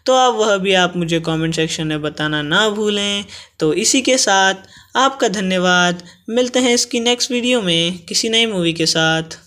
तो आप वह भी आप मुझे कमेंट सेक्शन में बताना ना भूलें तो इसी के साथ आपका धन्यवाद मिलते हैं इसकी नेक्स्ट वीडियो में किसी नई मूवी के साथ